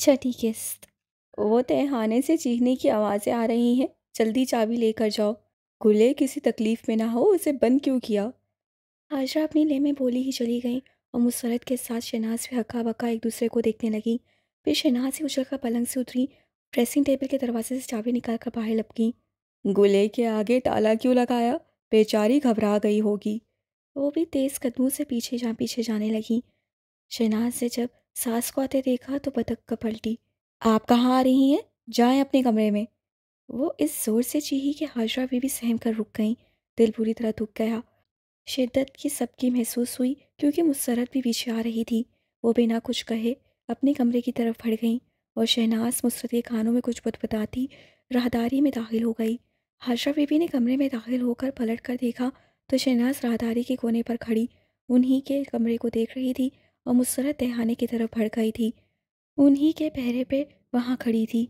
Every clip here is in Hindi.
छठी किस्त वो तहखाने तो से चीखने की आवाज़ें आ रही हैं जल्दी चाबी लेकर जाओ गुले किसी तकलीफ़ में ना हो उसे बंद क्यों किया आजरा अपनी ले में बोली ही चली गई और मुसरत के साथ शहनाज भी हक्का बक्का एक दूसरे को देखने लगी फिर शहनाज ही उछल कर पलंग से उतरी ड्रेसिंग टेबल के दरवाजे से चाबी निकाल कर बाहर लपकी गुले के आगे ताला क्यों लगाया बेचारी घबरा गई होगी वो भी तेज़ कदमों से पीछे जा पीछे जाने लगी शहनाज से जब सास को आते देखा तो बतख पलटी आप कहाँ आ रही हैं जाएं अपने कमरे में वो इस ज़ोर से चीही कि हाजरा बीबी सहम कर रुक गई दिल बुरी तरह दुख गया शिद्दत की सबकी महसूस हुई क्योंकि मुसरत भी पीछे आ रही थी वो बिना कुछ कहे अपने कमरे की तरफ बढ़ गई और शहनाज मुसरत के खानों में कुछ बतबताती राहदारी में दाखिल हो गई हाजरा बीबी ने कमरे में दाखिल होकर पलट कर देखा तो शहनाज राहदारी के कोने पर खड़ी उन्हीं के कमरे को देख रही थी और मुसरत दहाने की तरफ भड़ गई थी उन्हीं के पहरे पे वहाँ खड़ी थी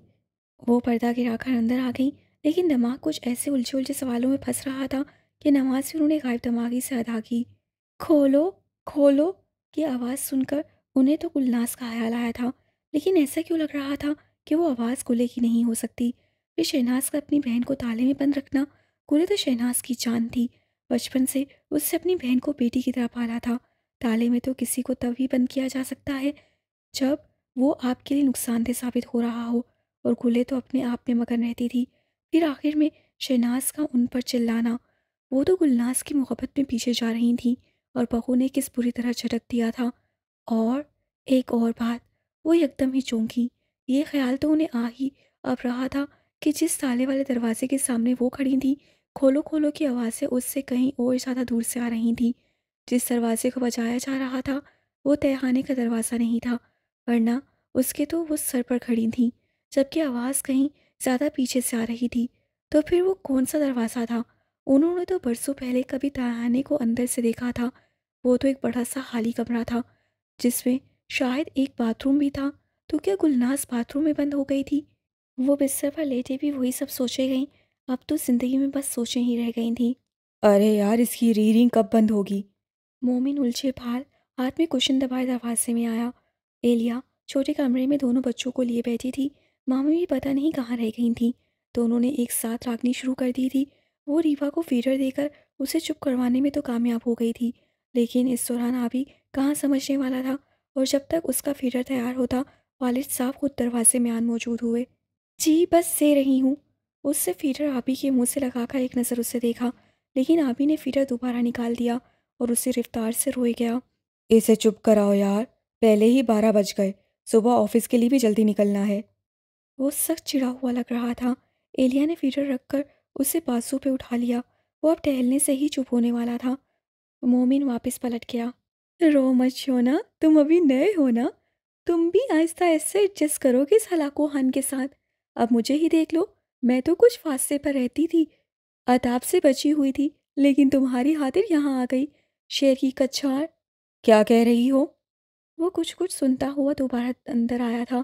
वो पर्दा गिराकर अंदर आ गई लेकिन दिमाग कुछ ऐसे उलझे उलझे सवालों में फंस रहा था कि नमाज फिर उन्होंने गायब दिमागी से अदा की खोलो खोलो की आवाज़ सुनकर उन्हें तो गुलनास का ख्याल आया था लेकिन ऐसा क्यों लग रहा था कि वो आवाज़ गुले की नहीं हो सकती फिर शहनाज का अपनी बहन को ताले में बंद रखना गुले तो शहनाज की जान थी बचपन से उससे अपनी बहन को बेटी की तरह पाला था ताले में तो किसी को तभी बंद किया जा सकता है जब वो आपके लिए नुकसानदेह साबित हो रहा हो और गुले तो अपने आप में मगन रहती थी फिर आखिर में शहनाज का उन पर चिल्लाना वो तो गुलनाज की मोहब्बत में पीछे जा रही थी और बहू ने किस बुरी तरह झटक दिया था और एक और बात वो एकदम ही चौंकी ये ख्याल तो उन्हें आ ही अब रहा था कि जिस ताले वाले दरवाजे के सामने वो खड़ी थी खोलो खोलो की आवाज़ें उससे कहीं और ज़्यादा दूर से आ रही थी जिस दरवाजे को बजाया जा रहा था वो तहखाने का दरवाज़ा नहीं था वरना उसके तो वो सर पर खड़ी थी जबकि आवाज़ कहीं ज़्यादा पीछे से आ रही थी तो फिर वो कौन सा दरवाज़ा था उन्होंने तो बरसों पहले कभी तहखाने को अंदर से देखा था वो तो एक बड़ा सा खाली कमरा था जिसमें शायद एक बाथरूम भी था तो क्या गुलनाज बाथरूम में बंद हो गई थी वो बिस्तर पर लेटे भी वही सब सोचे गई अब तो ज़िंदगी में बस सोचें ही रह गई थी अरे यार इसकी रीडिंग कब बंद होगी मोमिन उलझे भाल हाथ में कुशन दबाए दरवाजे में आया एलिया छोटे कमरे में दोनों बच्चों को लिए बैठी थी मामी भी पता नहीं कहाँ रह गई थी दोनों ने एक साथ रागनी शुरू कर दी थी वो रीवा को फीडर देकर उसे चुप करवाने में तो कामयाब हो गई थी लेकिन इस दौरान आबी कहाँ समझने वाला था और जब तक उसका फीडर तैयार होता वालिद साहब खुद दरवाजे में आन मौजूद हुए जी बस से रही हूँ उससे फीडर आबी के मुंह से लगाकर एक नज़र उसे देखा लेकिन आबी ने फीडर दोबारा निकाल दिया और उसी रफ्तार से रोए गया इसे चुप कराओ यार पहले ही बारह बज गए सुबह ऑफिस के लिए भी जल्दी निकलना है वो सख्त चिड़ा हुआ लग रहा था एलिया ने फीडर रखकर उसे बाजू पे उठा लिया वो अब टहलने से ही चुप होने वाला था मोमिन वापस पलट गया रो मच हो ना तुम अभी नए हो ना तुम भी आहिस्ता आहिस्ता एडजस्ट करोगे इस हलाको हान के साथ अब मुझे ही देख लो मैं तो कुछ फासले पर रहती थी अताब से बची हुई थी लेकिन तुम्हारी हाथिर यहाँ आ गई शेर की कछार क्या कह रही हो वो कुछ कुछ सुनता हुआ दोबारा अंदर आया था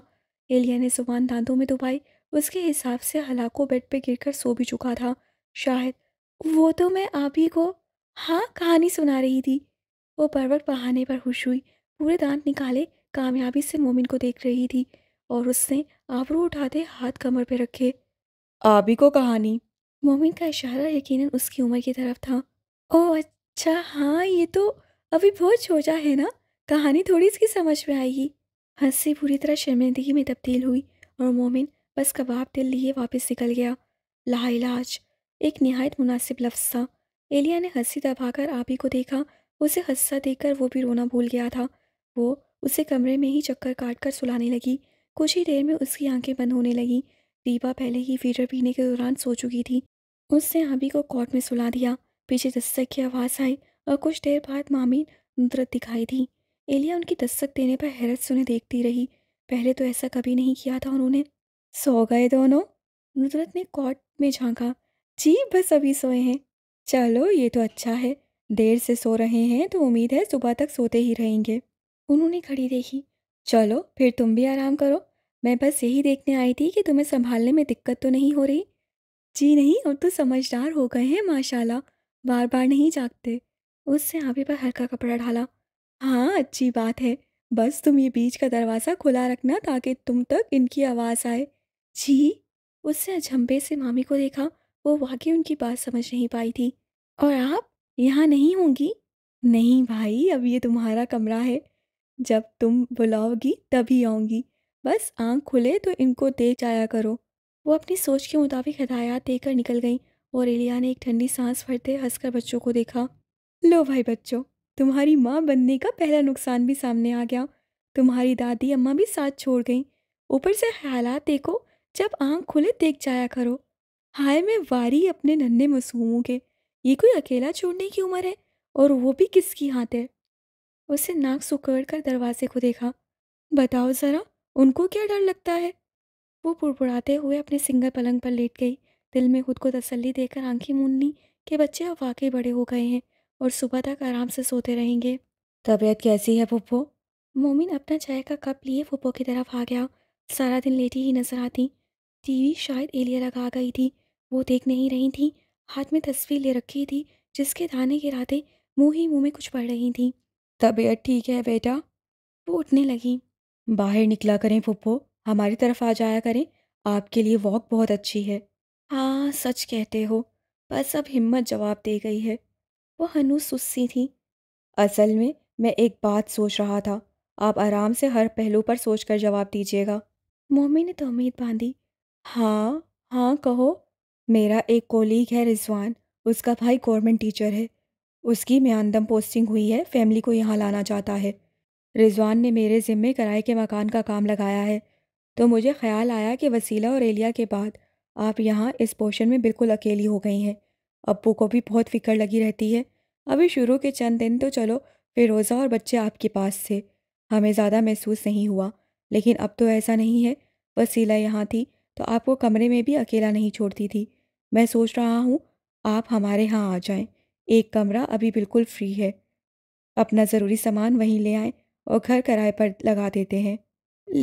एलिया ने जुबान दांतों में दुबाई उसके हिसाब से हलाको बेड पे गिरकर सो भी चुका था शायद वो तो मैं आप ही को हाँ कहानी सुना रही थी वो परवट बहाने पर खुश हुई पूरे दांत निकाले कामयाबी से मोमिन को देख रही थी और उसने आबरू उठाते हाथ कमर पे रखे आप को कहानी मोमिन का इशारा यकीनन उसकी उम्र की तरफ था ओह अच्छा हाँ ये तो अभी बहुत छोटा है ना कहानी थोड़ी इसकी समझ में आएगी हंसी बुरी पूरी तरह शर्मिंदगी में तब्दील हुई और मोमिन बस कबाब दिल लिए वापस निकल गया लाइलाज एक नहायत मुनासिब लफ्ज़ था एलिया ने हंसी दबाकर आबी को देखा उसे हंसा देखकर वो भी रोना भूल गया था वो उसे कमरे में ही चक्कर काट कर सुलाने लगी कुछ ही देर में उसकी आंखें बंद होने लगी दीपा पहले ही फीडर पीने के दौरान सो चुकी थी उसने आबी को कोर्ट में सुला दिया पीछे दस्तक की आवाज़ आई और कुछ देर बाद मामी नुदरत दिखाई दी एलिया उनकी दस्तक देने पर हैरत से उन्हें देखती रही पहले तो ऐसा कभी नहीं किया था उन्होंने सो गए दोनों नुदरत ने कॉट में झांका जी बस अभी सोए हैं चलो ये तो अच्छा है देर से सो रहे हैं तो उम्मीद है सुबह तक सोते ही रहेंगे उन्होंने खड़ी देखी चलो फिर तुम भी आराम करो मैं बस यही देखने आई थी कि तुम्हें संभालने में दिक्कत तो नहीं हो रही जी नहीं और तो समझदार हो गए हैं माशाल्लाह बार बार नहीं जागते उससे आबी पर हल्का कपड़ा ढाला हाँ अच्छी बात है बस तुम ये बीच का दरवाज़ा खुला रखना ताकि तुम तक इनकी आवाज़ आए जी उससे अचंभे से मामी को देखा वो वाकई उनकी बात समझ नहीं पाई थी और आप यहाँ नहीं होंगी नहीं भाई अब ये तुम्हारा कमरा है जब तुम बुलाओगी तभी आऊँगी बस आँख खुले तो इनको देख जाया करो वो अपनी सोच के मुताबिक हदायत देकर निकल गई और एलिया ने एक ठंडी सांस भरते हंसकर बच्चों को देखा लो भाई बच्चों तुम्हारी माँ बनने का पहला नुकसान भी सामने आ गया तुम्हारी दादी अम्मा भी साथ छोड़ गई ऊपर से हालात देखो जब आँख खुले देख जाया करो हाय मैं वारी अपने नन्हे मासूमों के ये कोई अकेला छोड़ने की उम्र है और वो भी किसकी हाथ है उसने नाक सुकड़ कर दरवाजे को देखा बताओ ज़रा उनको क्या डर लगता है वो पुड़पुड़ाते हुए अपने सिंगर पलंग पर लेट गई दिल में खुद को तसल्ली देकर आंखें मून ली कि बच्चे अब वाकई बड़े हो गए हैं और सुबह तक आराम से सोते रहेंगे तबीयत कैसी है पप्पो मोमिन अपना चाय का कप लिए फुप्पो की तरफ आ गया सारा दिन लेटी ही नजर आती टीवी शायद एलिया लगा गई थी वो देख नहीं रही थी हाथ में तस्वीर ले रखी थी जिसके दाने गिराते मुंह ही मुंह में कुछ पड़ रही थी तबीयत ठीक है बेटा वो उठने लगी बाहर निकला करें फुप्पो हमारी तरफ आ जाया करें आपके लिए वॉक बहुत अच्छी है हाँ सच कहते हो बस अब हिम्मत जवाब दे गई है वो हनु सुस्सी थी असल में मैं एक बात सोच रहा था आप आराम से हर पहलू पर सोच कर जवाब दीजिएगा मोमी ने तो उम्मीद बांधी हाँ हाँ कहो मेरा एक कोलीग है रिजवान उसका भाई गवर्नमेंट टीचर है उसकी म्यांदम पोस्टिंग हुई है फैमिली को यहाँ लाना चाहता है रिजवान ने मेरे ज़िम्मे कराए के मकान का काम लगाया है तो मुझे ख्याल आया कि वसीला और एलिया के बाद आप यहाँ इस पोर्शन में बिल्कुल अकेली हो गई हैं अब्बू को भी बहुत फिक्र लगी रहती है अभी शुरू के चंद दिन तो चलो फिरोज़ा और बच्चे आपके पास थे हमें ज़्यादा महसूस नहीं हुआ लेकिन अब तो ऐसा नहीं है वसीला यहाँ थी तो आपको कमरे में भी अकेला नहीं छोड़ती थी मैं सोच रहा हूँ आप हमारे यहाँ आ जाएं। एक कमरा अभी बिल्कुल फ्री है अपना ज़रूरी सामान वहीं ले आएँ और घर किराए पर लगा देते हैं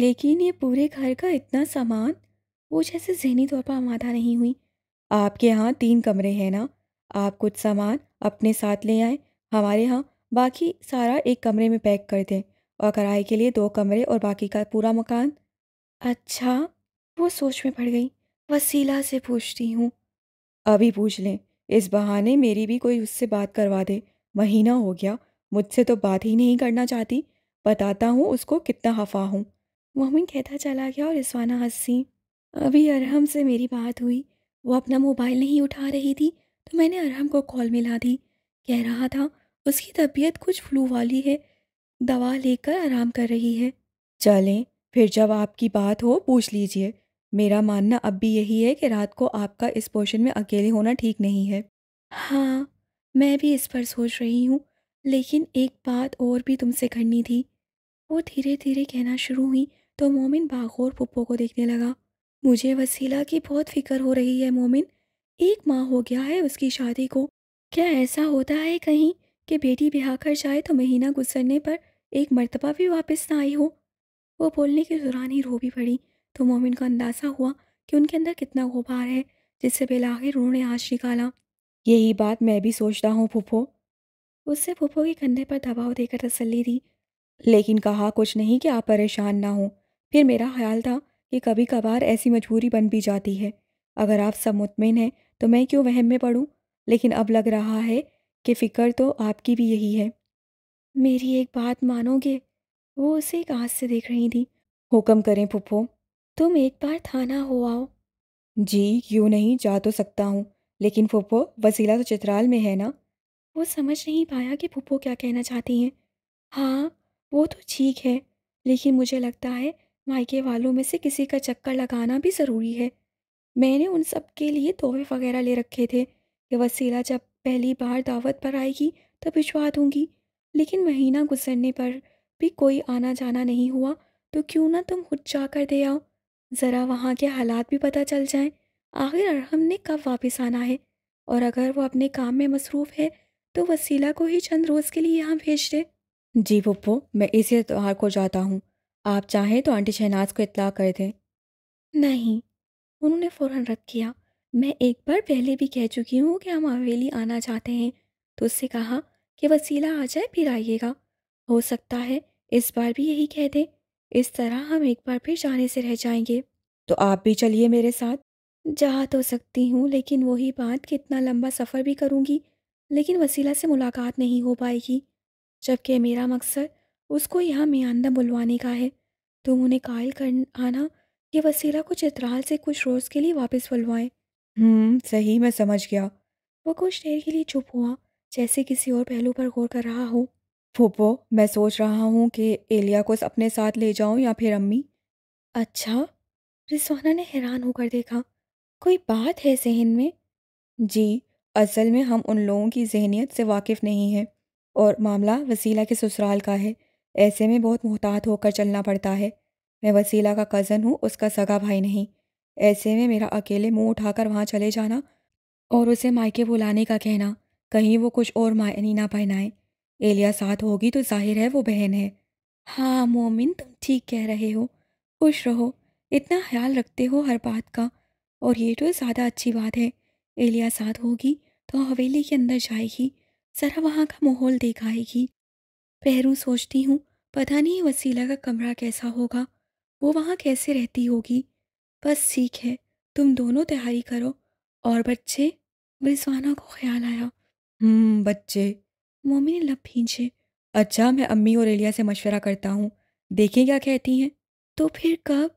लेकिन ये पूरे घर का इतना सामान वो जैसे जहनी तौर पर आमादा नहीं हुई आपके यहाँ तीन कमरे हैं ना आप कुछ सामान अपने साथ ले आए हमारे यहाँ बाकी सारा एक कमरे में पैक कर दें और कराए के लिए दो कमरे और बाकी का पूरा मकान अच्छा वो सोच में पड़ गई वसीला से पूछती हूँ अभी पूछ लें इस बहाने मेरी भी कोई उससे बात करवा दे महीना हो गया मुझसे तो बात ही नहीं करना चाहती बताता हूँ उसको कितना हफा हूँ मोहमिन कहता चला गया और रिजवाना हंसी अभी अरहम से मेरी बात हुई वो अपना मोबाइल नहीं उठा रही थी तो मैंने अरहम को कॉल मिला दी कह रहा था उसकी तबीयत कुछ फ्लू वाली है दवा लेकर आराम कर रही है चलें फिर जब आपकी बात हो पूछ लीजिए मेरा मानना अब भी यही है कि रात को आपका इस पोर्शन में अकेले होना ठीक नहीं है हाँ मैं भी इस पर सोच रही हूँ लेकिन एक बात और भी तुमसे करनी थी वो धीरे धीरे कहना शुरू हुई तो मोमिन बाघोर पुप्पो को देखने लगा मुझे वसीला की बहुत फिक्र हो रही है मोमिन एक माह हो गया है उसकी शादी को क्या ऐसा होता है कहीं कि बेटी ब्याह कर जाए तो महीना गुजरने पर एक मरतबा भी वापस ना आई हो वो बोलने के दौरान ही रो भी पड़ी तो मोमिन का अंदाज़ा हुआ कि उनके अंदर कितना गुबार है जिससे बेलाखिर उन्होंने आज निकाला यही बात मैं भी सोचता हूँ फूफो उससे फूफो के कंधे पर दबाव देकर तसली दी लेकिन कहा कुछ नहीं कि आप परेशान ना हो फिर मेरा ख्याल था ये कभी कभार ऐसी मजबूरी बन भी जाती है अगर आप सब मुतमिन हैं तो मैं क्यों वहम में पढ़ूँ लेकिन अब लग रहा है कि फ़िक्र तो आपकी भी यही है मेरी एक बात मानोगे वो उसे एक आँख से देख रही थी हुक्म करें पुप्पो तुम एक बार थाना हो आओ जी क्यों नहीं जा तो सकता हूँ लेकिन पुप्पो वसीला तो चित्राल में है ना वो समझ नहीं पाया कि पुप्पो क्या कहना चाहती हैं हाँ वो तो ठीक है लेकिन मुझे लगता है मायके वालों में से किसी का चक्कर लगाना भी ज़रूरी है मैंने उन सब के लिए तोहफे वगैरह ले रखे थे कि वसीला जब पहली बार दावत पर आएगी तो भिजवा दूँगी लेकिन महीना गुजरने पर भी कोई आना जाना नहीं हुआ तो क्यों ना तुम खुद जाकर दे आओ ज़रा वहाँ के हालात भी पता चल जाएं आखिर अरहम ने कब वापस आना है और अगर वो अपने काम में मसरूफ़ है तो वसीला को ही चंद रोज़ के लिए यहाँ भेज दे जी पप्पो मैं इसी इतवार को जाता हूँ आप चाहें तो आंटी शहनाज को इतला कर दें नहीं उन्होंने फ़ौरन रद्द किया मैं एक बार पहले भी कह चुकी हूँ कि हम हवेली आना चाहते हैं तो उससे कहा कि वसीला आ जाए फिर आइएगा हो सकता है इस बार भी यही कह दें इस तरह हम एक बार फिर जाने से रह जाएंगे तो आप भी चलिए मेरे साथ जा तो सकती हूँ लेकिन वही बात कि इतना लंबा सफ़र भी करूँगी लेकिन वसीला से मुलाकात नहीं हो पाएगी जबकि मेरा मकसद उसको यहाँ मियांदा बुलवाने का है तुम उन्हें कायल कर आना कि वसीला को चित्राल से कुछ रोज़ के लिए वापस बुलवाएं हम्म, सही मैं समझ गया वो कुछ देर के लिए चुप हुआ जैसे किसी और पहलू पर गौर कर रहा हो फूपो मैं सोच रहा हूँ कि एलिया को अपने साथ ले जाऊँ या फिर अम्मी अच्छा रिसवाना ने हैरान होकर देखा कोई बात है जहन में जी असल में हम उन लोगों की जहनीत से वाकिफ़ नहीं है और मामला वसीला के ससुराल का है ऐसे में बहुत मोहतात होकर चलना पड़ता है मैं वसीला का कज़न हूँ उसका सगा भाई नहीं ऐसे में मेरा अकेले मुंह उठाकर वहाँ चले जाना और उसे मायके बुलाने का कहना कहीं वो कुछ और मायनी ना पहनाए एलिया साथ होगी तो जाहिर है वो बहन है हाँ मोमिन तुम ठीक कह रहे हो खुश रहो इतना ख्याल रखते हो हर बात का और ये तो ज़्यादा अच्छी बात है एलिया साथ होगी तो हवेली के अंदर जाएगी ज़रा वहाँ का माहौल देखाएगी पहरू सोचती हूँ पता नहीं वसीला का कमरा कैसा होगा वो वहाँ कैसे रहती होगी बस ठीक है तुम दोनों तैयारी करो और बच्चे रिजवाना को ख्याल आया हम्म, बच्चे मम्मी ने लब भींचे अच्छा मैं अम्मी और एलिया से मशवरा करता हूँ देखें क्या कहती हैं तो फिर कब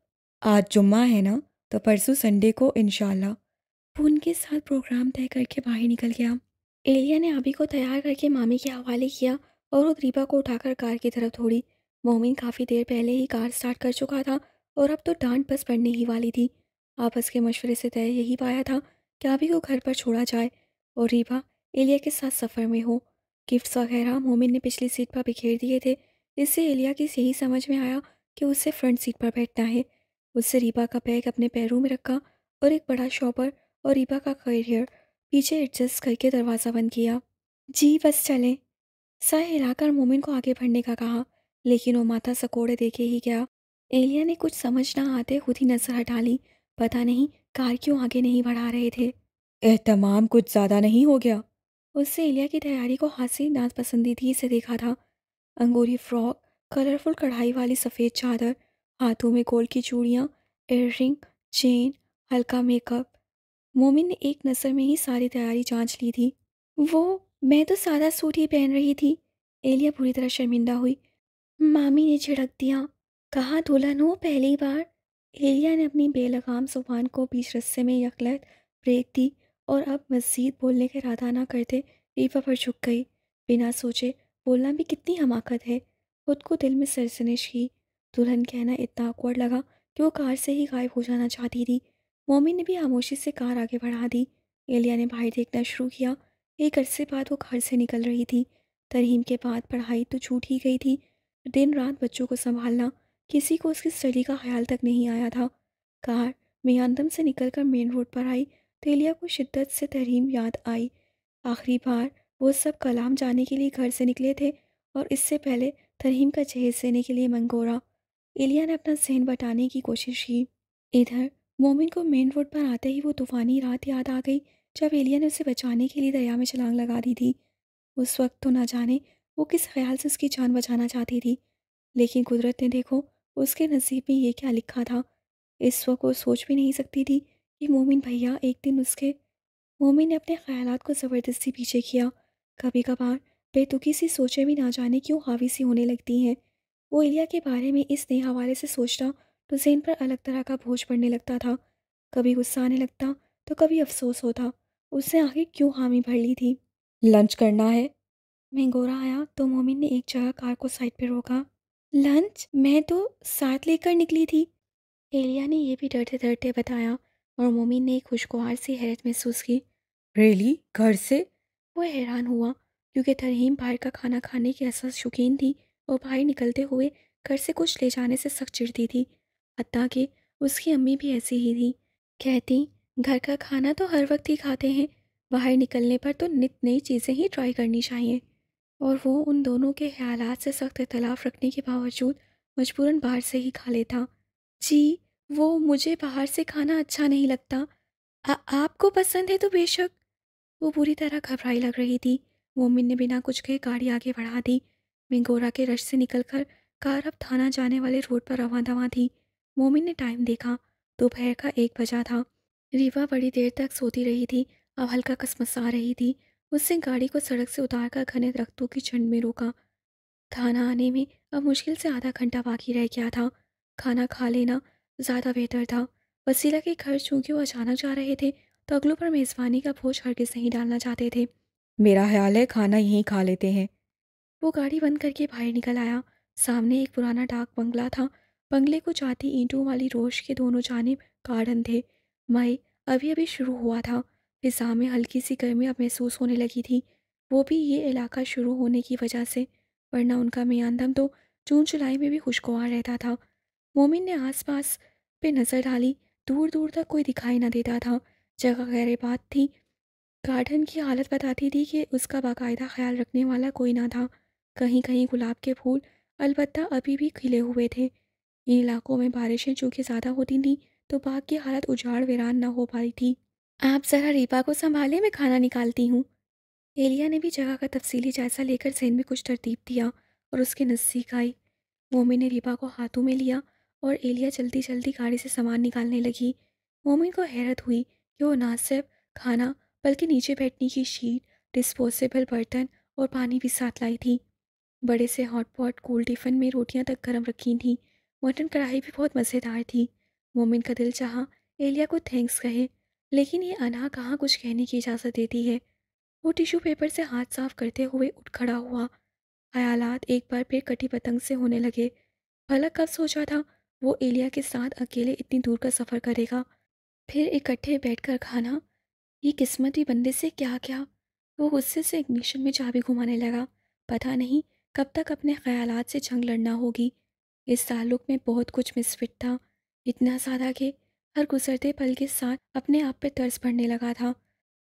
आज जुम्मा है ना तो परसों संडे को इनशाला वो उनके साथ प्रोग्राम तय करके बाहर निकल गया एलिया ने अभी को तैयार करके मामी के हवाले किया और वो दीपा को उठाकर कार की तरफ थोड़ी मोमिन काफ़ी देर पहले ही कार स्टार्ट कर चुका था और अब तो डांट बस पड़ने ही वाली थी आपस के मशवरे से तय यही पाया था कि अभी को घर पर छोड़ा जाए और रीबा एलिया के साथ सफ़र में हो गिफ्ट्स वगैरह मोमिन ने पिछली सीट पर बिखेर दिए थे इससे एलिया की यही समझ में आया कि उससे फ्रंट सीट पर बैठना है उससे रीबा का बैग अपने पैरों में रखा और एक बड़ा शॉपर और रीबा का करियर पीछे एडजस्ट करके दरवाज़ा बंद किया जी बस चलें सर हिलाकर मोमिन को आगे बढ़ने का कहा लेकिन वो माथा सकोड़े देखे ही गया एलिया ने कुछ समझ ना आते खुद ही नजर हटा ली पता नहीं कार क्यों आगे नहीं बढ़ा रहे थे ए तमाम कुछ ज़्यादा नहीं हो गया उससे एलिया की तैयारी को हासिल नापसंदीदगी से देखा था अंगूरी फ्रॉक कलरफुल कढ़ाई वाली सफ़ेद चादर हाथों में गोल्ड की चूड़ियाँ एयरिंग चेन हल्का मेकअप मोमिन ने एक नज़र में ही सारी तैयारी जांच ली थी वो मैं तो सादा सूट ही पहन रही थी एलिया पूरी तरह शर्मिंदा हुई मामी ने झिड़क दिया कहा दुल्हन हो पहली बार एलिया ने अपनी बेलगाम जुबान को बीच रस्से में यकलत ब्रेक दी और अब मज़ीद बोलने का इरादा ना करते रीफा पर झुक गई बिना सोचे बोलना भी कितनी हमाकत है खुद को दिल में सरसनिश की दुल्हन कहना इतना अकवर लगा कि वो कार से ही गायब हो जाना चाहती थी मोमिन ने भी खामोशी से कार आगे बढ़ा दी एलिया ने बाहर देखना शुरू किया एक अरसे बाद वो घर से निकल रही थी तरहीम के बाद पढ़ाई तो छूट ही गई थी दिन रात बच्चों को संभालना किसी को उसकी स्टडी का ख्याल तक नहीं आया था कार मियांदम से निकलकर मेन रोड पर आई तो को शिद्दत से तरहीम याद आई आखिरी बार वो सब कलाम जाने के लिए घर से निकले थे और इससे पहले तरहीम का जहेज देने के लिए मंगोरा एलिया ने अपना जहन बटाने की कोशिश की इधर मोमिन को मेन रोड पर आते ही वो तूफ़ानी रात याद आ गई जब एलिया ने उसे बचाने के लिए दरिया में छलांग लगा दी थी उस वक्त तो ना जाने वो किस ख्याल से उसकी जान बचाना चाहती थी लेकिन कुदरत ने देखो उसके नसीब में ये क्या लिखा था इस वक्त वो सोच भी नहीं सकती थी कि मोमिन भैया एक दिन उसके मोमिन ने अपने ख्याल को ज़बरदस्ती पीछे किया कभी कभार बेतुकी सी सोचे भी ना जाने क्यों हावी सी होने लगती हैं वो एलिया के बारे में इस नए हवाले से सोचता तो जहन पर अलग तरह का बोझ पड़ने लगता था कभी गुस्सा आने लगता तो कभी अफसोस होता उससे आगे क्यों हामी भर ली थी लंच करना है मैं गोरा आया तो मोमिन ने एक जगह कार को साइड पर रोका लंच मैं तो साथ लेकर निकली थी एलिया ने यह भी डरते डरते बताया और मोमिन ने खुशगवार सी हैरत महसूस की रेली घर से वो हैरान हुआ क्योंकि तरहीम बाहर का खाना खाने की ऐसा शौकीन थी और बाहर निकलते हुए घर से कुछ ले जाने से सख चिड़ती थी हती कि उसकी अम्मी भी ऐसी ही थी कहती घर का खाना तो हर वक्त ही खाते हैं बाहर निकलने पर तो नित नई चीज़ें ही ट्राई करनी चाहिए और वो उन दोनों के ख्यालात से सख्त इतलाफ़ रखने के बावजूद मजबूरन बाहर से ही खा लेता जी वो मुझे बाहर से खाना अच्छा नहीं लगता आ, आपको पसंद है तो बेशक वो बुरी तरह घबराई लग रही थी मोमिन ने बिना कुछ कहे गाड़ी आगे बढ़ा दी मिंगोरा के रश से निकलकर कार अब थाना जाने वाले रोड पर रवा दवा थी मोमिन ने टाइम देखा दोपहर का एक बजा था रीवा बड़ी देर तक सोती रही थी अब हल्का कसमसा रही थी उसने गाड़ी को सड़क से उतार कर घने दरख्तों की झंड में रोका खाना आने में अब मुश्किल से आधा घंटा बाकी रह गया था खाना खा लेना ज़्यादा बेहतर था वसीला के घर चूंकि वो अचानक जा रहे थे तो अगलों पर मेज़बानी का बोझ किस नहीं डालना चाहते थे मेरा ख्याल है खाना यहीं खा लेते हैं वो गाड़ी बंद करके बाहर निकल आया सामने एक पुराना डाक बंगला था बंगले को जाती ईंटों वाली रोश के दोनों जानब गार्डन थे मई अभी अभी शुरू हुआ था फिजा में हल्की सी गर्मी अब महसूस होने लगी थी वो भी ये इलाका शुरू होने की वजह से वरना उनका मियादम तो जून जुलाई में भी खुशगवार रहता था मोमिन ने आसपास पे नज़र डाली दूर दूर तक कोई दिखाई ना देता था जगह गैरबात थी गार्डन की हालत बताती थी कि उसका बाकायदा ख्याल रखने वाला कोई ना था कहीं कहीं गुलाब के फूल अलबत्ता अभी भी खिले हुए थे इन इलाकों में बारिशें चूँकि ज़्यादा होती थीं तो बाग की हालत उजाड़ वीरान ना हो पाई थी आप ज़रा रीपा को संभाले मैं खाना निकालती हूँ एलिया ने भी जगह का तफसीली जायजा लेकर जहन में कुछ तरतीब दिया और उसके नज़दीक आई मोमिन ने रीपा को हाथों में लिया और एलिया जल्दी जल्दी गाड़ी से सामान निकालने लगी मोमिन को हैरत हुई कि वो ना सिर्फ खाना बल्कि नीचे बैठने की शीट डिस्पोजेबल बर्तन और पानी भी साथ लाई थी बड़े से हॉट पॉट कोल्ड टिफ़िन में रोटियां तक गर्म रखी थीं मटन कढ़ाई भी बहुत मज़ेदार थी मोमिन का दिल चाहा एलिया को थैंक्स कहे लेकिन ये अनहा कहाँ कुछ कहने की इजाज़त देती है वो टिश्यू पेपर से हाथ साफ करते हुए उठ खड़ा हुआ ख्यालात एक बार फिर कटी पतंग से होने लगे भला कब सोचा था वो एलिया के साथ अकेले इतनी दूर का सफ़र करेगा फिर इकट्ठे बैठकर खाना ये किस्मती बंदे से क्या क्या वो गुस्से से इग्निशन में चाबी घुमाने लगा पता नहीं कब तक अपने ख्यालात से जंग लड़ना होगी इस ताल्लुक में बहुत कुछ मिसफिट था इतना ज़्यादा कि हर गुजरते पल के साथ अपने आप पर तर्स पड़ने लगा था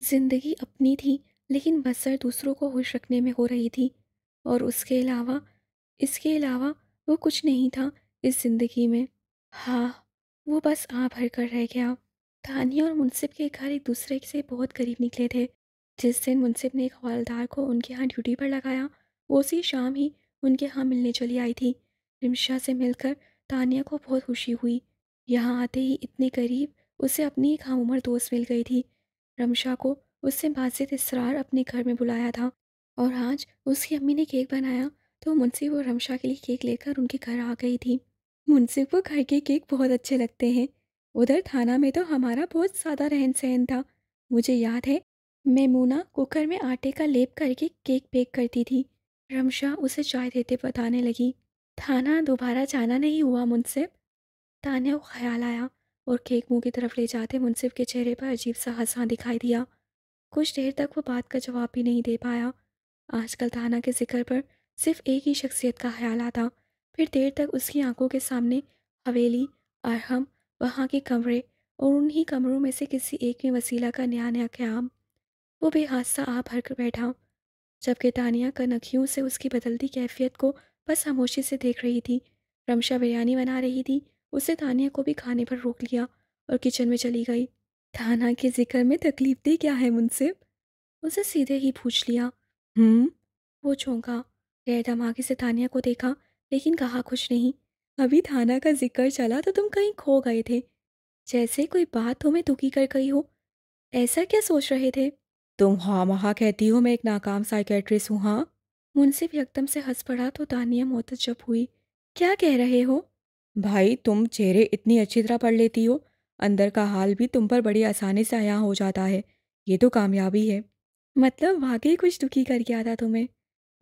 जिंदगी अपनी थी लेकिन बसर दूसरों को खुश रखने में हो रही थी और उसके अलावा इसके अलावा वो कुछ नहीं था इस ज़िंदगी में हाँ वो बस आ भर कर रह गया तानिया और मुनसिब के घर एक दूसरे से बहुत करीब निकले थे जिस दिन मुनसिब ने एक हवालदार को उनके यहाँ ड्यूटी पर लगाया वो उसी शाम ही उनके यहाँ मिलने चली आई थी रिमशा से मिलकर तानिया को बहुत खुशी हुई यहाँ आते ही इतने करीब उसे अपनी एक हम उम्र दोस्त मिल गई थी रमशा को उससे बातचीत इसरार अपने घर में बुलाया था और आज उसकी अम्मी ने केक बनाया तो मुंसिफ और रमशा के लिए केक लेकर उनके घर आ गई थी मुंसिफ को घर के केक बहुत अच्छे लगते हैं उधर थाना में तो हमारा बहुत सादा रहन सहन था मुझे याद है मेमूना कुकर में आटे का लेप करके केक बेक करती थी रमशा उसे चाय देते बताने लगी थाना दोबारा जाना नहीं हुआ मुनसिफ तानिया को ख्याल आया और केक मुंह की तरफ ले जाते मुनसिफ के चेहरे पर अजीब सा हंसा दिखाई दिया कुछ देर तक वो बात का जवाब भी नहीं दे पाया आजकल ताना के जिक्र पर सिर्फ एक ही शख्सियत का ख्याल आता फिर देर तक उसकी आंखों के सामने हवेली अरहम वहाँ के कमरे और उन्हीं कमरों में से किसी एक में वसीला का नया नया क्याम वो बेहादसा आ भर कर बैठा जबकि तानिया कनखियों से उसकी बदलती कैफियत को बस खामोशी से देख रही थी रमशा बिरयानी बना रही थी उसने तानिया को भी खाने पर रोक लिया और किचन में चली गई थाना के जिक्र में तकलीफ दी क्या है मुनसिब उसे सीधे ही पूछ लिया हम्म वो चौंका गैर धमाके से तानिया को देखा लेकिन कहा कुछ नहीं अभी थाना का जिक्र चला तो तुम कहीं खो गए थे जैसे कोई बात तुम्हें दुखी कर गई हो ऐसा क्या सोच रहे थे तुम हाँ महा कहती हो मैं एक नाकाम साइकेट्रिस्ट हूँ हाँ मुंसिफ यकदम से हंस पड़ा तो तानिया मोतजब हुई क्या कह रहे हो भाई तुम चेहरे इतनी अच्छी तरह पढ़ लेती हो अंदर का हाल भी तुम पर बड़ी आसानी से आया हो जाता है ये तो कामयाबी है मतलब वाकई कुछ दुखी करके आता तुम्हें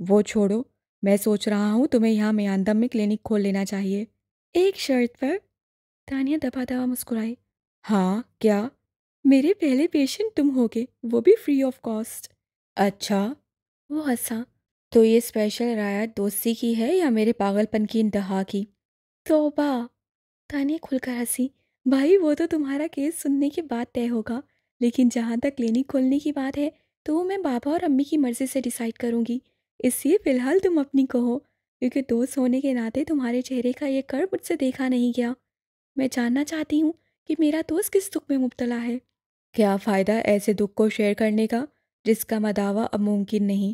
वो छोड़ो मैं सोच रहा हूँ तुम्हें यहाँ मेयानदम में क्लिनिक खोल लेना चाहिए एक शर्त पर तानिया दबा दबा मुस्कुराई हाँ क्या मेरे पहले पेशेंट तुम होगे वो भी फ्री ऑफ कॉस्ट अच्छा वो हंसा तो ये स्पेशल रायत दोस्ती की है या मेरे पागलपन की इंतहा की तोबा तानिया खुलकर हंसी भाई वो तो तुम्हारा केस सुनने के बाद तय होगा। लेकिन जहाँ तक क्लिनिक खोलने की बात है तो वो मैं बाबा और अम्मी की मर्ज़ी से डिसाइड करूँगी। इसलिए फ़िलहाल तुम अपनी कहो, क्योंकि दोस्त होने के नाते तुम्हारे चेहरे का ये कर मुझसे देखा नहीं गया। मैं जानना चाहती हूँ कि मेरा दोस्त किस दुख में मुबतला है। क्या फ़ायदा ऐसे दुख को शेयर करने का जिसका मदावा अब मुमकिन नहीं।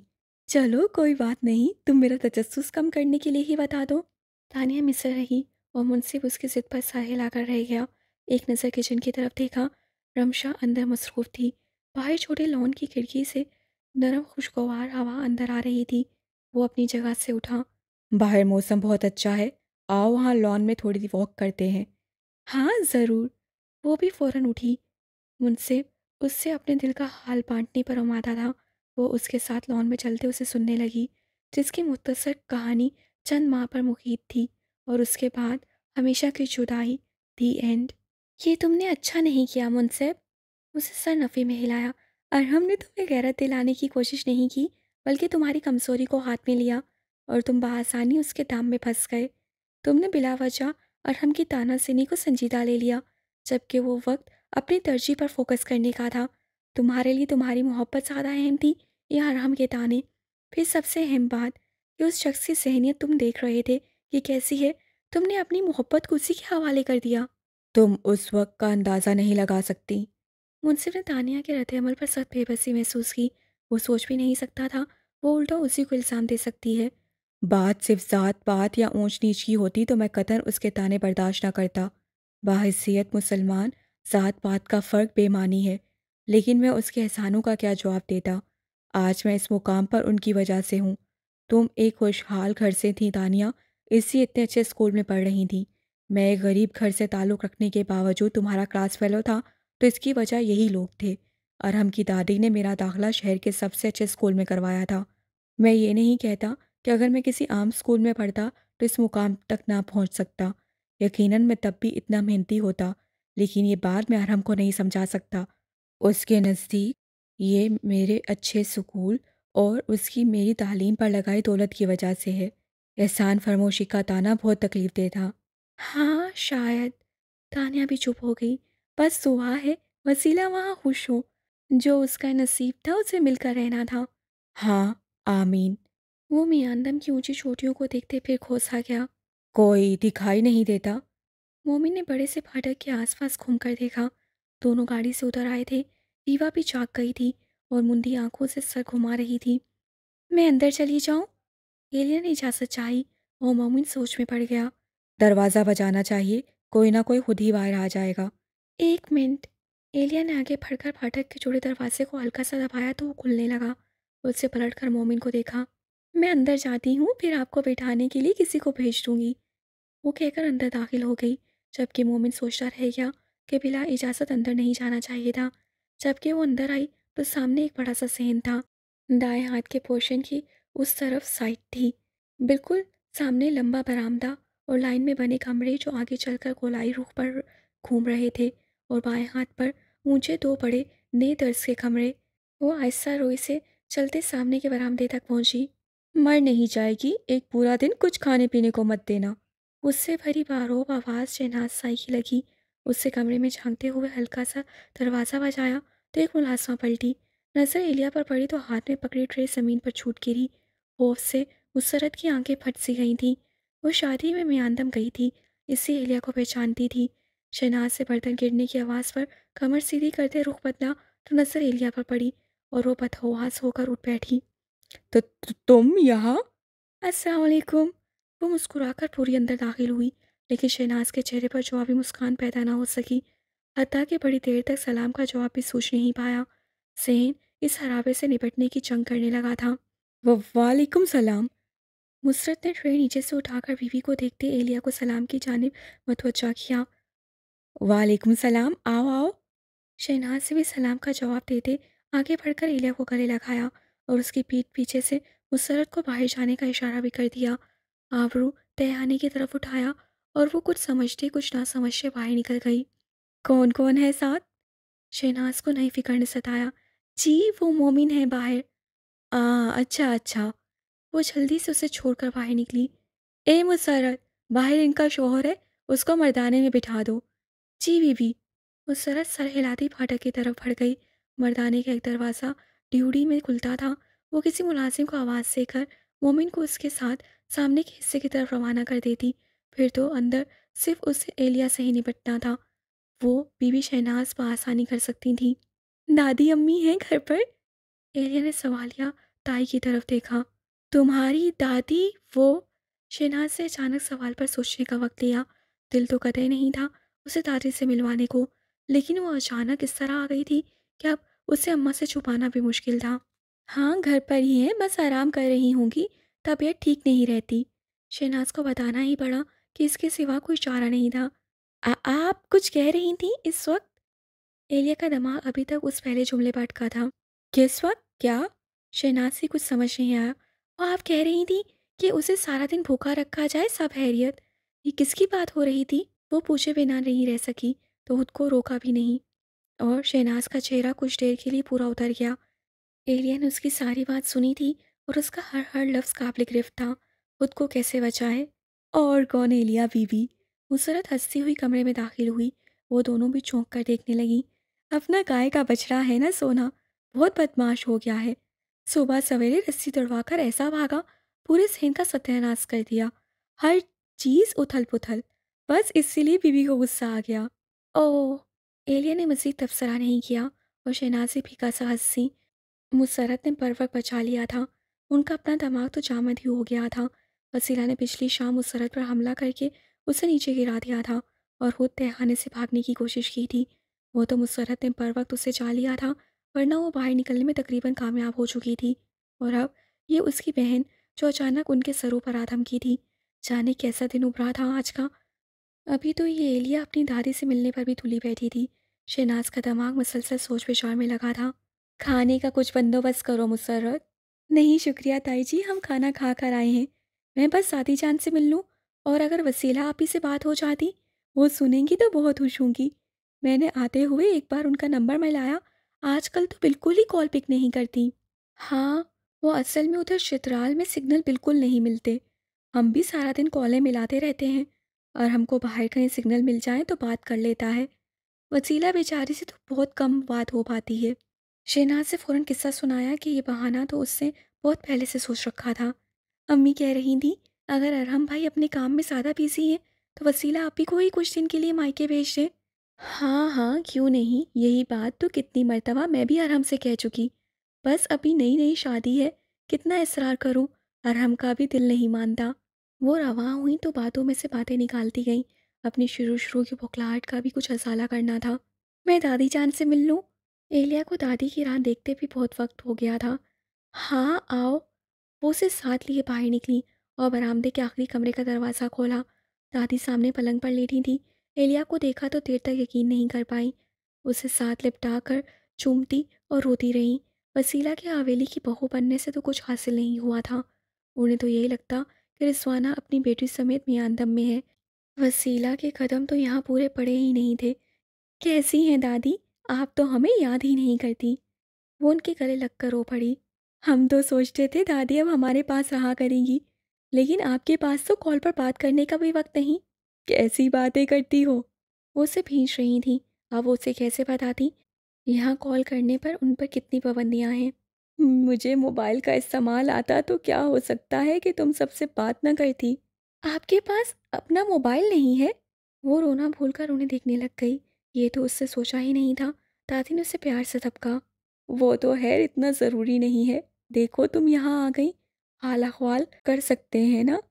चलो कोई बात नहीं, तुम मेरा तजस्स कम करने के लिए ही बता दो। तानिया मिसर रही और मुंसिब उसकी ज़िद पर साहिल आकर रह गया एक नज़र किचन की तरफ देखा रमशा अंदर मसरूफ़ थी बाहर छोटे लॉन की खिड़की से नरम खुशगवार हवा अंदर आ रही थी वो अपनी जगह से उठा बाहर मौसम बहुत अच्छा है आओ वहाँ लॉन में थोड़ी सी वॉक करते हैं हाँ ज़रूर वो भी फ़ौरन उठी मुनसिब उससे अपने दिल का हाल बांटने पर उमादा था वो उसके साथ लॉन में चलते उसे सुनने लगी जिसकी मुख्तर कहानी चंद माह पर मुहित थी और उसके बाद हमेशा की जुदाई दी एंड ये तुमने अच्छा नहीं किया मुनसेब उसे सर नफ़े में हिलाया और हमने तुम्हें गैरत दिलाने की कोशिश नहीं की बल्कि तुम्हारी कमज़ोरी को हाथ में लिया और तुम बआसानी उसके दाम में फंस गए तुमने बिला और हम की तानासीनी को संजीदा ले लिया जबकि वो वक्त अपनी तरजीह पर फोकस करने का था तुम्हारे लिए तुम्हारी मोहब्बत ज़्यादा अहम थी या अरहम के ताने फिर सबसे अहम बात कि उस शख्स की सहनीत तुम देख रहे थे कि कैसी है तुमने अपनी मोहब्बत को उसी के हवाले कर दिया तुम उस वक्त का अंदाज़ा नहीं लगा सकती मुंसिफ ने तानिया के रद्द अमल पर सख्त बेबसी महसूस की वो सोच भी नहीं सकता था वो उल्टा उसी को इल्ज़ाम दे सकती है बात सिर्फ ज़ात बात या ऊंच नीच की होती तो मैं कतन उसके ताने बर्दाश्त न करता बाहसीत मुसलमान ज़ात पात का फ़र्क बेमानी है लेकिन मैं उसके एहसानों का क्या जवाब देता आज मैं इस मुकाम पर उनकी वजह से हूँ तुम एक खुशहाल घर से थी तानिया इसी इतने अच्छे स्कूल में पढ़ रही थी मैं एक गरीब घर से ताल्लुक़ रखने के बावजूद तुम्हारा क्लास फेलो था तो इसकी वजह यही लोग थे अरहम की दादी ने मेरा दाखिला शहर के सबसे अच्छे स्कूल में करवाया था मैं ये नहीं कहता कि अगर मैं किसी आम स्कूल में पढ़ता तो इस मुकाम तक ना पहुंच सकता यकीनन मैं तब भी इतना मेहनती होता लेकिन ये बात मैं अरहम को नहीं समझा सकता उसके नज़दीक ये मेरे अच्छे स्कूल और उसकी मेरी तालीम पर लगाई दौलत की वजह से है एहसान फरमोशी का ताना बहुत तकलीफ दे था हाँ शायद तानिया भी चुप हो गई बस सुहा है वसीला वहाँ खुश हो जो उसका नसीब था उसे मिलकर रहना था हाँ आमीन वो मियांदम की ऊंची चोटियों को देखते फिर खोसा गया कोई दिखाई नहीं देता मोमिन ने बड़े से फाटक के आसपास घूमकर देखा दोनों गाड़ी से उतर आए थे रीवा भी चाक गई थी और मुंडी आंखों से सर घुमा रही थी मैं अंदर चली जाऊं? एलियन इजाज़त चाही और मोमिन सोच में पड़ गया दरवाज़ा बजाना चाहिए कोई ना कोई खुद ही बाहर आ जाएगा एक मिनट एलिया ने आगे फटकर फाटक के जुड़े दरवाजे को हल्का सा दबाया तो वो खुलने लगा उससे पलट कर मोमिन को देखा मैं अंदर जाती हूँ फिर आपको बैठाने के लिए किसी को भेज दूंगी वो कहकर अंदर दाखिल हो गई जबकि मोमिन सोचता रह गया कि बिला इजाज़त अंदर नहीं जाना चाहिए था जबकि वो अंदर आई तो सामने एक बड़ा सा सेन था दाएं हाथ के पोर्शन की उस तरफ साइड थी बिल्कुल सामने लंबा बरामदा और लाइन में बने कमरे जो आगे चलकर गोलाई रुख पर घूम रहे थे और बाएं हाथ पर ऊंचे दो बड़े नए दर्ज के कमरे वो आहिस्ता रोई से चलते सामने के बरामदे तक पहुंची मर नहीं जाएगी एक पूरा दिन कुछ खाने पीने को मत देना उससे भरी बारोब आवाज़ शहनाज साई की लगी उससे कमरे में झांकते हुए हल्का सा दरवाज़ा बजाया तो एक मुलाजमा पलटी नज़र एलिया पर पड़ी तो हाथ में पकड़ी ट्रे ज़मीन पर छूट गिरी खौफ से मुसरत की आंखें फट सी गई थीं वो शादी में मियांदम गई थी इसी एलिया को पहचानती थी शहनाज से बर्तन गिरने की आवाज़ पर कमर सीधी करते रुख बदला तो नज़र एलिया पर पड़ी और वो बदहवास होकर उठ बैठी तो, तो तुम यहाँ असलकुम वो मुस्कुराकर पूरी अंदर दाखिल हुई लेकिन शहनाज के चेहरे पर जवाबी मुस्कान पैदा ना हो सकी अत्ता के बड़ी देर तक सलाम का जवाब भी सोच नहीं पाया सेन इस हरावे से निपटने की जंग करने लगा था वह वालेकुम सलाम मुसरत ने ट्रे नीचे से उठाकर बीवी को देखते एलिया को सलाम की जानब मतवजा किया वालेकुम सलाम आओ आओ शहनाज से भी सलाम का जवाब देते आगे बढ़कर एलिया को गले लगाया और उसकी पीठ पीछे से मुसरत को बाहर जाने का इशारा भी कर दिया आवरू तहहाने की तरफ उठाया और वो कुछ समझते कुछ ना समझते बाहर निकल गई कौन-कौन है साथ? शहनाज़ को नई फ़िक्र ने सताया। जी, वो मोमिन है बाहर। आ अच्छा, अच्छा। वो जल्दी से उसे छोड़कर बाहर निकली। ए मुसरत बाहर इनका शोहर है, उसको मर्दाने में बिठा दो। जी बीबी। मुसरत सर हिलाती फाटक की तरफ भड़ गई। मर्दाने का एक दरवाज़ा ड्यूटी में खुलता था। वो किसी मुलाज़िम को आवाज़ देकर मोमिन को उसके साथ सामने के हिस्से की तरफ रवाना कर देती। फिर तो अंदर सिर्फ़ उसे एलिया से ही निपटना था। वो बीबी शहनाज आसानी कर सकती थी दादी अम्मी हैं घर पर एलिया ने सवालिया ताई की तरफ देखा तुम्हारी दादी वो शहनाज से अचानक सवाल पर सोचने का वक्त लिया दिल तो कतई नहीं था उसे दादी से मिलवाने को लेकिन वो अचानक इस तरह आ गई थी कि अब उसे अम्मा से छुपाना भी मुश्किल था हाँ घर पर ही है बस आराम कर रही होंगी तबीयत ठीक नहीं रहती शहनाज को बताना ही पड़ा कि इसके सिवा कोई चारा नहीं था आ, आप कुछ कह रही थी इस वक्त एलिया का दिमाग अभी तक उस पहले जुमले पाठ का था किस वक्त क्या शहनाज से कुछ समझ नहीं आया और आप कह रही थी कि उसे सारा दिन भूखा रखा जाए सब हैरियत ये किसकी बात हो रही थी वो पूछे बिना नहीं रह सकी तो खुद को रोका भी नहीं और शहनाज का चेहरा कुछ देर के लिए पूरा उतर गया एलिया ने उसकी सारी बात सुनी थी और उसका हर हर लफ्ज़ काबिल गिरफ्त था खुद को कैसे बचाए और कौन एलिया बीबी मुसरत हंसती हुई कमरे में दाखिल हुई वो दोनों भी चौंक कर देखने लगी अपना गाय का बछड़ा है ना सोना बहुत बदमाश हो गया है सुबह सवेरे रस्सी दौड़वा कर ऐसा भागा पूरे सेन का सत्यानाश कर दिया हर चीज़ उथल पुथल बस इसीलिए बीबी को गुस्सा आ गया ओह एलिया ने मजीद तबसरा नहीं किया और शहनाजी फीका सा हंसी मुसरत ने पर्वक बचा लिया था उनका अपना दिमाग तो जामद ही हो गया था वसीला ने पिछली शाम मुसरत पर हमला करके उसे नीचे गिरा दिया था और खुद तहखाने से भागने की कोशिश की थी वो तो मुसरत ने बर वक्त उसे जा लिया था वरना वो बाहर निकलने में तकरीबन कामयाब हो चुकी थी और अब ये उसकी बहन जो अचानक उनके सरों पर आदम की थी जाने कैसा दिन उभरा था आज का अभी तो ये एलिया अपनी दादी से मिलने पर भी धुली बैठी थी शहनाज का दिमाग मुसलसल सोच विचार में लगा था खाने का कुछ बंदोबस्त करो मुसरत नहीं शुक्रिया ताई जी हम खाना खा कर आए हैं मैं बस सादी जान से मिल लूँ और अगर वसीला आप ही से बात हो जाती वो सुनेंगी तो बहुत खुश होंगी मैंने आते हुए एक बार उनका नंबर मिलाया आजकल तो बिल्कुल ही कॉल पिक नहीं करती हाँ वो असल में उधर शितराल में सिग्नल बिल्कुल नहीं मिलते हम भी सारा दिन कॉलें मिलाते रहते हैं और हमको बाहर कहीं सिग्नल मिल जाए तो बात कर लेता है वसीला बेचारी से तो बहुत कम बात हो पाती है शहनाज से फ़ौरन किस्सा सुनाया कि ये बहाना तो उससे बहुत पहले से सोच रखा था अम्मी कह रही थी अगर अरहम भाई अपने काम में ज़्यादा बिजी हैं तो वसीला आप ही को ही कुछ दिन के लिए मायके भेज दें हाँ हाँ क्यों नहीं यही बात तो कितनी मरतबा मैं भी अरहम से कह चुकी बस अभी नई नई शादी है कितना इसरार करूँ अरहम का भी दिल नहीं मानता वो रवा हुई तो बातों में से बातें निकालती गईं अपनी शुरू शुरू की बुखलाहट का भी कुछ असाला करना था मैं दादी जान से मिल लूँ एलिया को दादी की राह देखते भी बहुत वक्त हो गया था हाँ आओ वो उसे साथ लिए बाहर निकली और बरामदे के आखिरी कमरे का दरवाज़ा खोला दादी सामने पलंग पर लेटी थी एलिया को देखा तो देर तक यकीन नहीं कर पाई उसे साथ लिपटा कर चूमती और रोती रही वसीला के हवेली की बहू बनने से तो कुछ हासिल नहीं हुआ था उन्हें तो यही लगता कि रिसवाना अपनी बेटी समेत मियादम में है वसीला के कदम तो यहाँ पूरे पड़े ही नहीं थे कैसी हैं दादी आप तो हमें याद ही नहीं करती वो उनके गले लगकर रो पड़ी हम तो सोचते थे दादी अब हमारे पास रहा करेंगी लेकिन आपके पास तो कॉल पर बात करने का भी वक्त नहीं कैसी बातें करती हो वो उसे भींच रही थी अब उसे कैसे बताती यहाँ कॉल करने पर उन पर कितनी पाबंदियाँ हैं मुझे मोबाइल का इस्तेमाल आता तो क्या हो सकता है कि तुम सबसे बात ना करती आपके पास अपना मोबाइल नहीं है वो रोना भूलकर उन्हें देखने लग गई ये तो उससे सोचा ही नहीं था दादी ने उसे प्यार से थपका वो तो है इतना ज़रूरी नहीं है देखो तुम यहाँ आ गई आला अहवाल कर सकते हैं ना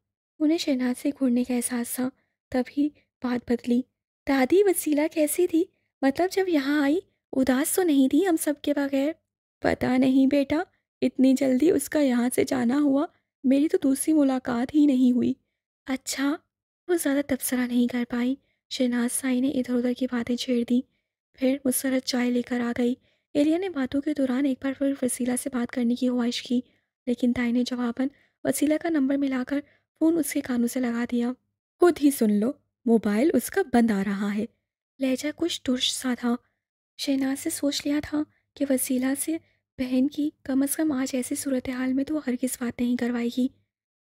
उन्हें शहनाज से घूरने का एहसास था तभी बात बदली दादी वसीला कैसी थी मतलब जब यहाँ आई उदास तो नहीं थी हम सब के बगैर पता नहीं बेटा इतनी जल्दी उसका यहाँ से जाना हुआ मेरी तो दूसरी मुलाकात ही नहीं हुई अच्छा वो ज़्यादा तबसरा नहीं कर पाई शहनाज साई ने इधर उधर की बातें छेड़ दी फिर मुसरत चाय लेकर आ गई एलिया ने बातों के दौरान एक बार फिर वसीला से बात करने की ख्वाहिश की लेकिन ताई ने जवाबन वसीला का नंबर मिलाकर फ़ोन उसके कानों से लगा दिया खुद ही सुन लो मोबाइल उसका बंद आ रहा है लहजा कुछ दुर्श सा था शहनाज से सोच लिया था कि वसीला से बहन की कम अज़ कम आज ऐसी सूरत हाल में तो हर किस बात नहीं करवाएगी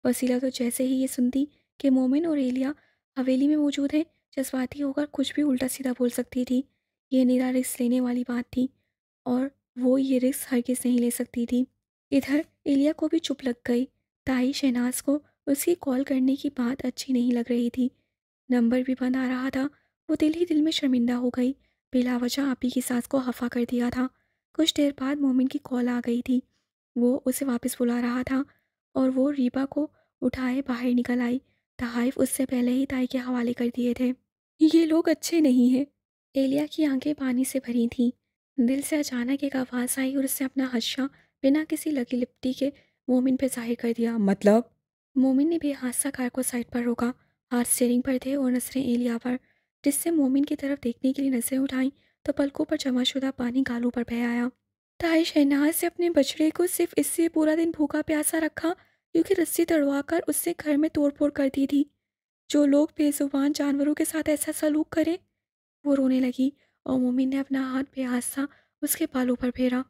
वसीला तो जैसे ही ये सुनती कि मोमिन और एलिया हवेली में मौजूद हैं जज्बाती होकर कुछ भी उल्टा सीधा बोल सकती थी ये निरा रिस्क लेने वाली बात थी और वो ये रिस्क किस नहीं ले सकती थी इधर इलिया को भी चुप लग गई ताई शहनाज को उसकी कॉल करने की बात अच्छी नहीं लग रही थी नंबर भी बंद आ रहा था वो दिल ही दिल में शर्मिंदा हो गई बिलावजा आपी की सास को हफा कर दिया था कुछ देर बाद मोमिन की कॉल आ गई थी वो उसे वापस बुला रहा था और वो रीबा को उठाए बाहर निकल आई तहाइफ उससे पहले ही ताई के हवाले कर दिए थे ये लोग अच्छे नहीं हैं एलिया की आंखें पानी से भरी थीं दिल से अचानक एक आवाज़ आई और उससे अपना हदशा बिना किसी लगी लिपटी के मोमिन पर जाहिर कर दिया मतलब मोमिन ने भी हादसा कार को साइड पर रोका हाथ स्टेयरिंग पर थे और नजरें एलिया पर जिससे मोमिन की तरफ देखने के लिए नजरें उठाईं तो पलकों पर जमाशुदा पानी गालू पर बह आया ताई शहनाज से अपने बछड़े को सिर्फ इससे पूरा दिन भूखा प्यासा रखा क्योंकि रस्सी तड़वा कर उससे घर में तोड़फोड़ कर दी थी जो लोग बेजुबान जानवरों के साथ ऐसा सलूक करें वो रोने लगी और मोमिन ने अपना हाथ बेहासा उसके पालों पर फेरा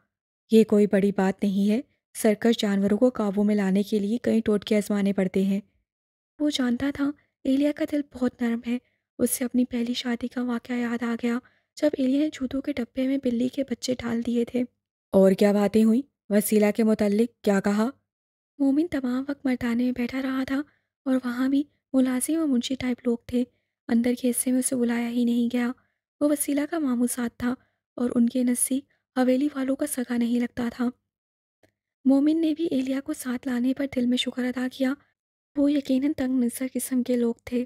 ये कोई बड़ी बात नहीं है सर्कस जानवरों को काबू में लाने के लिए कई टोटके आजमाने पड़ते हैं वो जानता था एलिया का दिल बहुत नरम है उससे अपनी पहली शादी का वाक़ा याद आ गया जब एलिया ने जूतों के डब्बे में बिल्ली के बच्चे डाल दिए थे और क्या बातें हुई वसीला के मुतलक क्या कहा मोमिन तमाम वक्त मरदाने में बैठा रहा था और वहाँ भी मुलाजिम और मुंशी टाइप लोग थे अंदर के हिस्से में उसे बुलाया ही नहीं गया वो वसीला का साथ था और उनके नज़दीक हवेली वालों का सगा नहीं लगता था मोमिन ने भी एलिया को साथ लाने पर दिल में शुक्र अदा किया वो यकीनन तंग नजर किस्म के लोग थे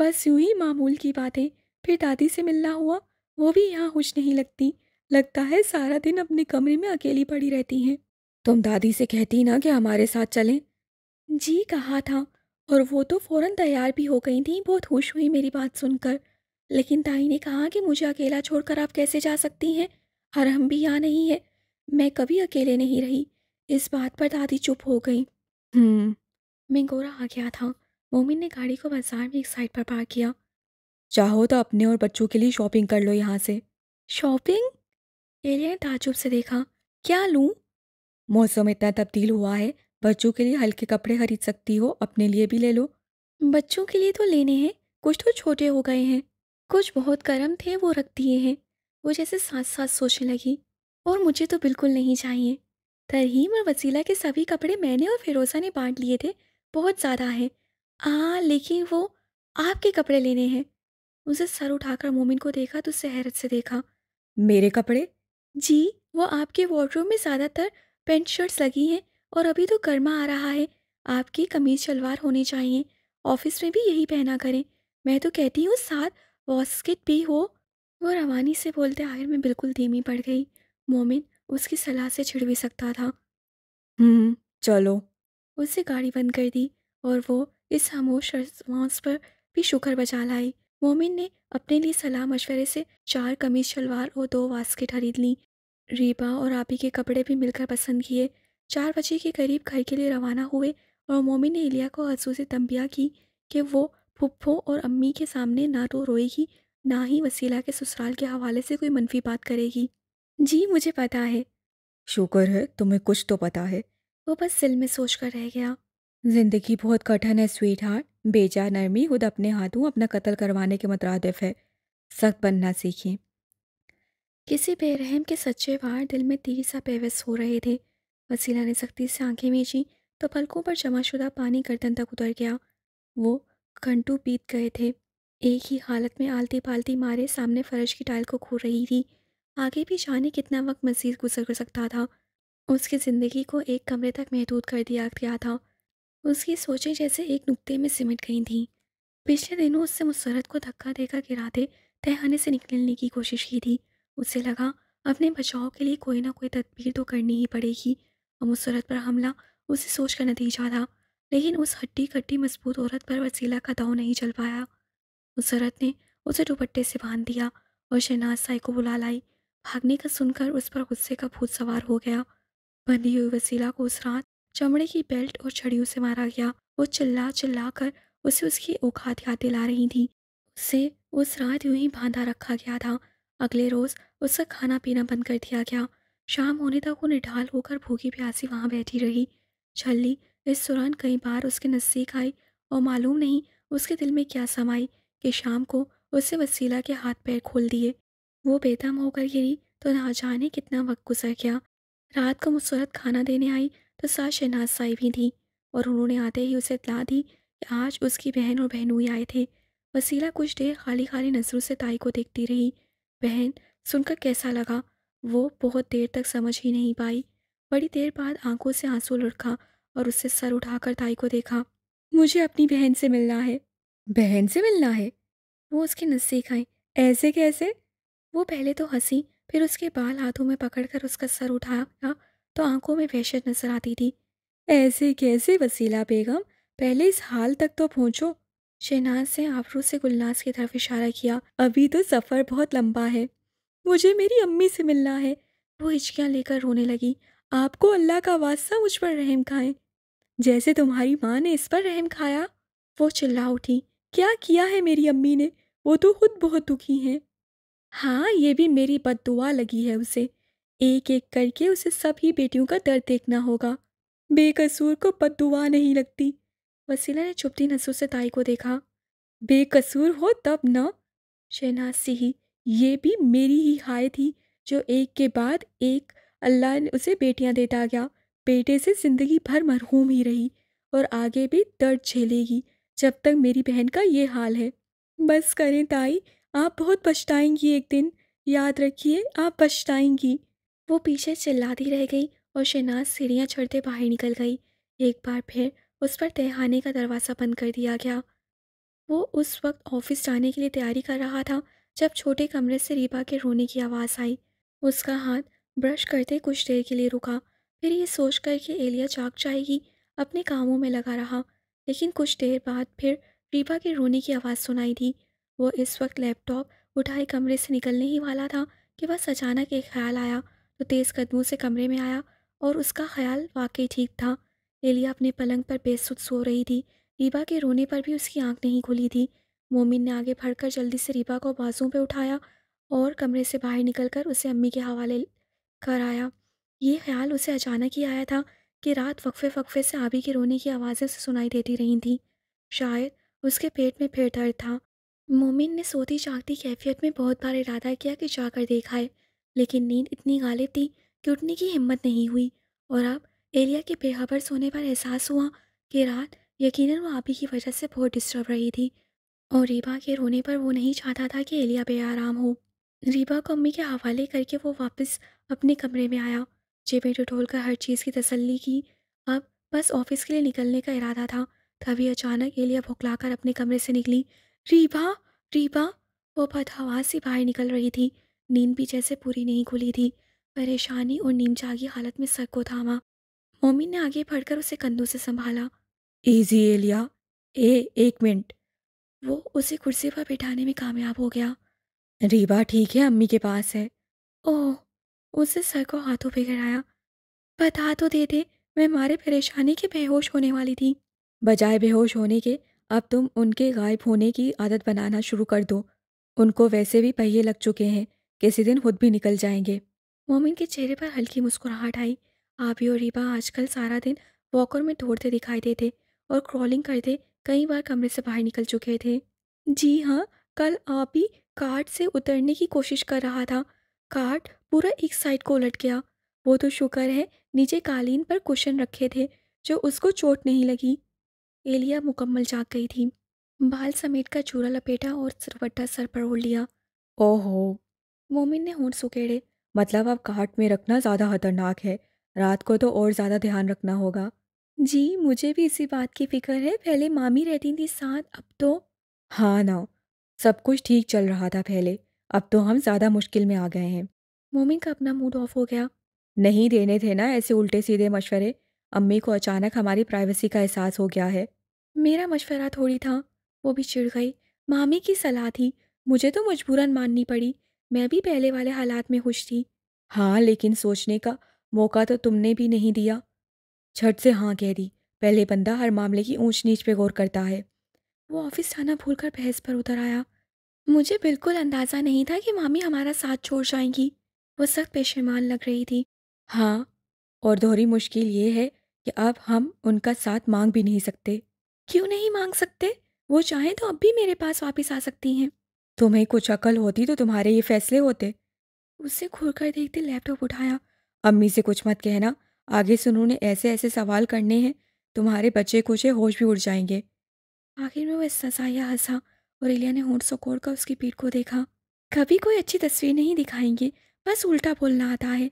बस यूं ही मामूल की बातें फिर दादी से मिलना हुआ वो भी यहाँ खुश नहीं लगती लगता है सारा दिन अपने कमरे में अकेली पड़ी रहती हैं तुम दादी से कहती ना कि हमारे साथ चलें जी कहा था और वो तो फ़ौरन तैयार भी हो गई थी बहुत खुश हुई मेरी बात सुनकर लेकिन ताई ने कहा कि मुझे अकेला छोड़कर आप कैसे जा सकती हैं हरहम भी यहाँ नहीं है मैं कभी अकेले नहीं रही इस बात पर दादी चुप हो गई हम्म। मैं गोरा आ गया था मोमिन ने गाड़ी को बाजार में एक साइड पर पार किया चाहो तो अपने और बच्चों के लिए शॉपिंग कर लो यहाँ से शॉपिंग एलिया ने ताजुब से देखा क्या लूँ मौसम इतना तब्दील हुआ है बच्चों के लिए हल्के कपड़े खरीद सकती हो अपने लिए भी ले लो बच्चों के लिए तो लेने हैं कुछ तो छोटे हो गए हैं कुछ बहुत गर्म थे वो रख दिए हैं वो जैसे साथ साथ सोचने लगी और मुझे तो बिल्कुल नहीं चाहिए तरहीम और वसीला के सभी कपड़े मैंने और फिरोज़ा ने बांट लिए थे बहुत ज़्यादा है आ लेकिन वो आपके कपड़े लेने हैं उसे सर उठाकर मोमिन को देखा तो सहरत से देखा मेरे कपड़े जी वो आपके वार्ड्रोब में ज़्यादातर पेंट शर्ट्स लगी हैं और अभी तो गर्मा आ रहा है आपकी कमीज शलवार होनी चाहिए ऑफिस में भी यही पहना करें मैं तो कहती हूँ साथ वॉस्केट भी हो वो रवानी से बोलते आखिर में बिल्कुल धीमी पड़ गई मोमिन उसकी सलाह से छिड़ भी सकता था हम्म, चलो उससे गाड़ी बंद कर दी और वो इस खामोश रिस्पॉन्स पर भी शुक्र बचा लाई मोमिन ने अपने लिए सलाह मशवरे से चार कमीज शलवार और दो वास्केट खरीद ली रीबा और आपी के कपड़े भी मिलकर पसंद किए चार बजे के करीब घर के लिए रवाना हुए और मोमिन ने इलिया को हंसू से तंबिया की कि वो फुप्फो और अम्मी के सामने ना तो रोएगी ना ही वसीला के ससुराल के हवाले से कोई मनफी बात करेगी जी मुझे पता है शुक्र है तुम्हें कुछ तो पता है वो बस सिल में सोच कर रह गया जिंदगी बहुत कठिन है स्वीट हार्ट बेजा नरमी खुद अपने हाथों अपना कत्ल करवाने के मुतरदफ है सख्त बनना सीखें किसी बेरहम के सच्चे वार दिल में तीर सा पेवस हो रहे थे वसीला ने सख्ती से आंखें भेजी तो पलकों पर जमाशुदा पानी गर्दन तक उतर गया वो घंटू पीत गए थे एक ही हालत में आलती पालती मारे सामने फर्श की टाइल को खो रही थी आगे भी जाने कितना वक्त मजीद गुजर कर सकता था उसकी ज़िंदगी को एक कमरे तक महदूद कर दिया गया था उसकी सोचें जैसे एक नुक्ते में सिमट गई थीं पिछले दिनों उससे मुसरत को धक्का देकर गिराते तहखाने से निकलने की कोशिश की थी उसे लगा अपने बचाव के लिए कोई ना कोई तदबीर तो करनी ही पड़ेगी और मुसरत पर हमला उसे सोच का नतीजा था लेकिन उस हड्डी कट्टी मजबूत औरत पर वसीला का दाव नहीं चल पाया मुसरत ने उसे दुपट्टे से बांध दिया और शहनाज साई को बुला लाई भागने का सुनकर उस पर गुस्से का भूत सवार हो गया बंधी हुई वसीला को उस रात चमड़े की बेल्ट और छड़ियों से मारा गया वो चिल्ला चिल्ला कर उसे उसकी औकात याद दिला रही थी उसे उस रात यूं ही बांधा रखा गया था अगले रोज़ उसका खाना पीना बंद कर दिया गया शाम होने तक वो निढाल होकर भूखी प्यासी वहाँ बैठी रही छल्ली इस दौरान कई बार उसके नज़दीक आई और मालूम नहीं उसके दिल में क्या समाई कि शाम को उसे वसीला के हाथ पैर खोल दिए वो बेदम होकर गिरी तो ना जाने कितना वक्त गुजर गया रात को मुसरत खाना देने आई तो सास शहनाज साई भी थी और उन्होंने आते ही उसे इतला दी कि आज उसकी बहन और बहनोई आए थे वसीला कुछ देर खाली खाली नज़रों से ताई को देखती रही बहन सुनकर कैसा लगा वो बहुत देर तक समझ ही नहीं पाई बड़ी देर बाद आंखों से आंसू लुढ़का और उससे सर उठाकर ताई को देखा मुझे अपनी बहन से मिलना है बहन से मिलना है वो उसकी नज़दीक खाएं ऐसे कैसे वो पहले तो हंसी फिर उसके बाल हाथों में पकड़कर उसका सर उठाया तो आंखों में वहशत नजर आती थी ऐसे कैसे वसीला बेगम पहले इस हाल तक तो पहुंचो शहनाज ने आफरू से गुलनाज की तरफ इशारा किया अभी तो सफ़र बहुत लंबा है मुझे मेरी अम्मी से मिलना है वो हिचकियाँ लेकर रोने लगी आपको अल्लाह का वास्ता मुझ पर रहम खाएं जैसे तुम्हारी माँ ने इस पर रहम खाया वो चिल्ला उठी क्या किया है मेरी अम्मी ने वो तो खुद बहुत दुखी हैं हाँ ये भी मेरी बददुआ लगी है उसे एक एक करके उसे सभी बेटियों का दर्द देखना होगा बेकसूर को बददुआ नहीं लगती वसीला ने छुपती नसों से ताई को देखा बेकसूर हो तब न शहनाज से ही ये भी मेरी ही हाय थी जो एक के बाद एक अल्लाह ने उसे बेटियां देता गया बेटे से ज़िंदगी भर मरहूम ही रही और आगे भी दर्द झेलेगी जब तक मेरी बहन का ये हाल है बस करें ताई आप बहुत पछताएंगी एक दिन याद रखिए आप पछताएंगी वो पीछे चिल्लाती रह गई और शहनाज सीढ़ियाँ चढ़ते बाहर निकल गई एक बार फिर उस पर तहखाने का दरवाज़ा बंद कर दिया गया वो उस वक्त ऑफिस जाने के लिए तैयारी कर रहा था जब छोटे कमरे से रीबा के रोने की आवाज़ आई उसका हाथ ब्रश करते कुछ देर के लिए रुका फिर ये सोच कर कि एलिया जाग जाएगी अपने कामों में लगा रहा लेकिन कुछ देर बाद फिर रीबा के रोने की आवाज़ सुनाई दी वो इस वक्त लैपटॉप उठाए कमरे से निकलने ही वाला था कि बस अचानक एक ख्याल आया तो तेज़ कदमों से कमरे में आया और उसका ख्याल वाकई ठीक था एलिया अपने पलंग पर बेसुध सो रही थी रीबा के रोने पर भी उसकी आंख नहीं खुली थी मोमिन ने आगे बढ़कर जल्दी से रीबा को बाजू पर उठाया और कमरे से बाहर निकलकर उसे अम्मी के हवाले कर आया ये ख्याल उसे अचानक ही आया था कि रात वक्फे वक्फे से आबी के रोने की आवाज़ें से सुनाई देती रही थी शायद उसके पेट में फिर दर्द था मोमिन ने सोती जागती कैफियत में बहुत बार इरादा किया कि जाकर देखा है लेकिन नींद इतनी गालिब थी कि उठने की हिम्मत नहीं हुई और अब एलिया के बेहबर सोने पर एहसास हुआ कि रात यकीनन वो आबी की वजह से बहुत डिस्टर्ब रही थी और रीबा के रोने पर वो नहीं चाहता था कि एलिया बेआराम हो रीबा को अम्मी के हवाले करके वो वापस अपने कमरे में आया जेब में टटोल कर हर चीज़ की तसल्ली की अब बस ऑफिस के लिए निकलने का इरादा था तभी अचानक एलिया भुखलाकर अपने कमरे से निकली रीबा रीबा वो बदहवास से बाहर निकल रही थी नींद भी जैसे पूरी नहीं खुली थी परेशानी और नींद जागी हालत में सर को थामा मोमिन ने आगे बढ़कर उसे कंधों से संभाला ईजी एलिया ए एक मिनट वो उसे कुर्सी पर बिठाने में कामयाब हो गया रीबा ठीक है अम्मी के पास है ओह उसने सर को हाथों पे गिराया बता तो दे दे मैं मारे परेशानी के बेहोश होने वाली थी बजाय बेहोश होने के अब तुम उनके गायब होने की आदत बनाना शुरू कर दो उनको वैसे भी पहिए लग चुके हैं किसी दिन खुद भी निकल जाएंगे मोमिन के चेहरे पर हल्की मुस्कुराहट आई आबी और रीबा आजकल सारा दिन वॉकर में दौड़ते दिखाई देते और क्रॉलिंग करते कई बार कमरे से बाहर निकल चुके थे जी हाँ कल आप कार्ड से उतरने की कोशिश कर रहा था कार्ड पूरा एक साइड को उलट गया वो तो शुक्र है नीचे कालीन पर कुशन रखे थे जो उसको चोट नहीं लगी एलिया मुकम्मल जाग गई थी बाल समेट का चूरा लपेटा और सरपट्टा सर पर ओढ़ लिया ओहो मोमिन ने होंठ सुखेड़े मतलब अब कार्ट में रखना ज़्यादा खतरनाक है रात को तो और ज़्यादा ध्यान रखना होगा जी मुझे भी इसी बात की फ़िक्र है पहले मामी रहती थी साथ अब तो हाँ ना सब कुछ ठीक चल रहा था पहले अब तो हम ज़्यादा मुश्किल में आ गए हैं मोमिन का अपना मूड ऑफ हो गया नहीं देने थे ना ऐसे उल्टे सीधे मशवरे अम्मी को अचानक हमारी प्राइवेसी का एहसास हो गया है मेरा मशवरा थोड़ी था वो भी चिड़ गई मामी की सलाह थी मुझे तो मजबूरन माननी पड़ी मैं भी पहले वाले हालात में खुश थी हाँ लेकिन सोचने का मौका तो तुमने भी नहीं दिया झट से हाँ कह दी पहले बंदा हर मामले की ऊंच नीच पे गौर करता है वो ऑफिस जाना भूलकर बहस पर उतर आया मुझे बिल्कुल अंदाज़ा नहीं था कि मामी हमारा साथ छोड़ जाएंगी वो सख्त पेशेमान लग रही थी। हाँ, और दोहरी मुश्किल ये है कि अब हम उनका साथ मांग भी नहीं सकते। क्यों नहीं मांग सकते? वो चाहें तो अब भी मेरे पास वापस आ सकती हैं। तुम्हें कुछ अकल होती तो तुम्हारे ये फ़ैसले होते। उसे कर देखते लैपटॉप उठाया। अम्मी से कुछ मत कहना। आगे से उन्होंने ऐसे-ऐसे सवाल करने हैं, तुम्हारे बच्चे कुछ होश भी उड़ जाएंगे आखिर में वो हंसा औरेलिया ने होंठ कर उसकी पीठ को देखा कभी कोई अच्छी तस्वीर नहीं दिखाएंगे बस उल्टा बोलना आता है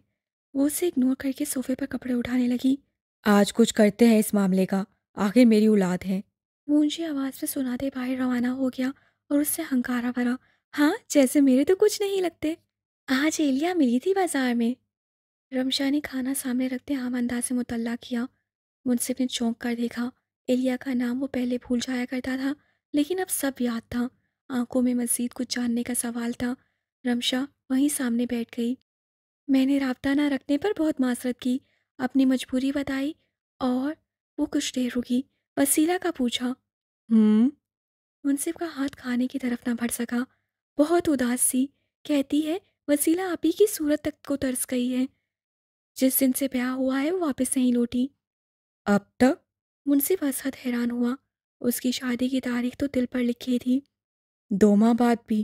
वो उसे इग्नोर करके सोफे पर कपड़े उठाने लगी आज कुछ करते हैं इस मामले का आखिर मेरी औलाद है वो आवाज़ में सुनाते बाहर रवाना हो गया और उससे हंकारा भरा हाँ जैसे मेरे तो कुछ नहीं लगते आज एलिया मिली थी बाजार में रमशा ने खाना सामने रखते आम अंदाज से मुतल किया मुंसिफ ने चौंक कर देखा एलिया का नाम वो पहले भूल जाया करता था लेकिन अब सब याद था आंखों में मजीद कुछ जानने का सवाल था रमशा वहीं सामने बैठ गई मैंने रबता ना रखने पर बहुत मासरत की अपनी मजबूरी बताई और वो कुछ देर रुकी वसीला का पूछा हम्म? मुंसिफ का हाथ खाने की तरफ ना भर सका बहुत उदास सी कहती है वसीला आप ही की सूरत तक को तरस गई है जिस दिन से ब्याह हुआ है वो वापस नहीं लौटी अब तक मुनसिफ असद हैरान हुआ उसकी शादी की तारीख तो दिल पर लिखी थी दो माह बाद भी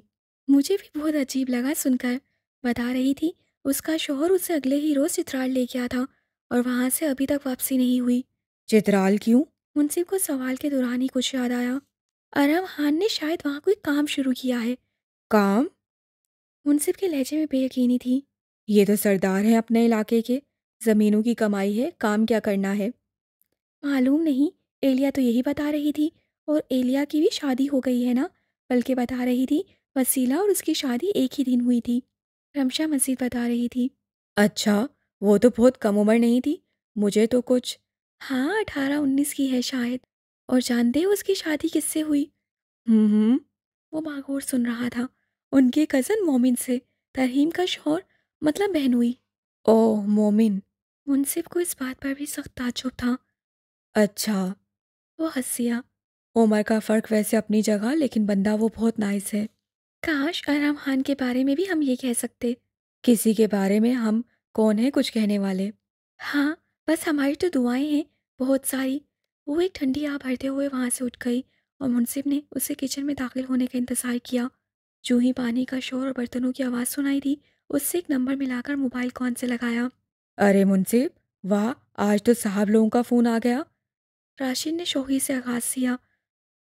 मुझे भी बहुत अजीब लगा सुनकर बता रही थी उसका शोहर उसे अगले ही रोज़ चित्राल ले गया था और वहाँ से अभी तक वापसी नहीं हुई चित्राल क्यों मुंसिफ को सवाल के दौरान ही कुछ याद आया अरम खान ने शायद वहाँ कोई काम शुरू किया है काम मुंसिफ के लहजे में बेयकीनी थी ये तो सरदार हैं अपने इलाके के ज़मीनों की कमाई है काम क्या करना है मालूम नहीं एलिया तो यही बता रही थी और एलिया की भी शादी हो गई है ना बल्कि बता रही थी वसीला और उसकी शादी एक ही दिन हुई थी रमशा मजीद बता रही थी अच्छा वो तो बहुत कम उम्र नहीं थी मुझे तो कुछ हाँ अठारह उन्नीस की है शायद और जानते हो उसकी शादी किससे हुई हम्म वो माघोर सुन रहा था उनके कज़न मोमिन से तरहीम का शोर मतलब बहन हुई ओह मोमिन मुनसिफ को इस बात पर भी सख्त ताजुब था अच्छा वो तो हंसियाँ उमर का फ़र्क वैसे अपनी जगह लेकिन बंदा वो बहुत नाइस है काश आराम खान के बारे में भी हम ये कह सकते किसी के बारे में हम कौन है कुछ कहने वाले हाँ बस हमारी तो दुआएं हैं बहुत सारी वो एक ठंडी आ भरते हुए वहाँ से उठ गई और मुंसिब ने उसे किचन में दाखिल होने का इंतज़ार किया जो ही पानी का शोर और बर्तनों की आवाज़ सुनाई दी उससे एक नंबर मिलाकर मोबाइल कौन से लगाया अरे मुंसिब वाह आज तो साहब लोगों का फ़ोन आ गया राशिद ने शोही से आगाज किया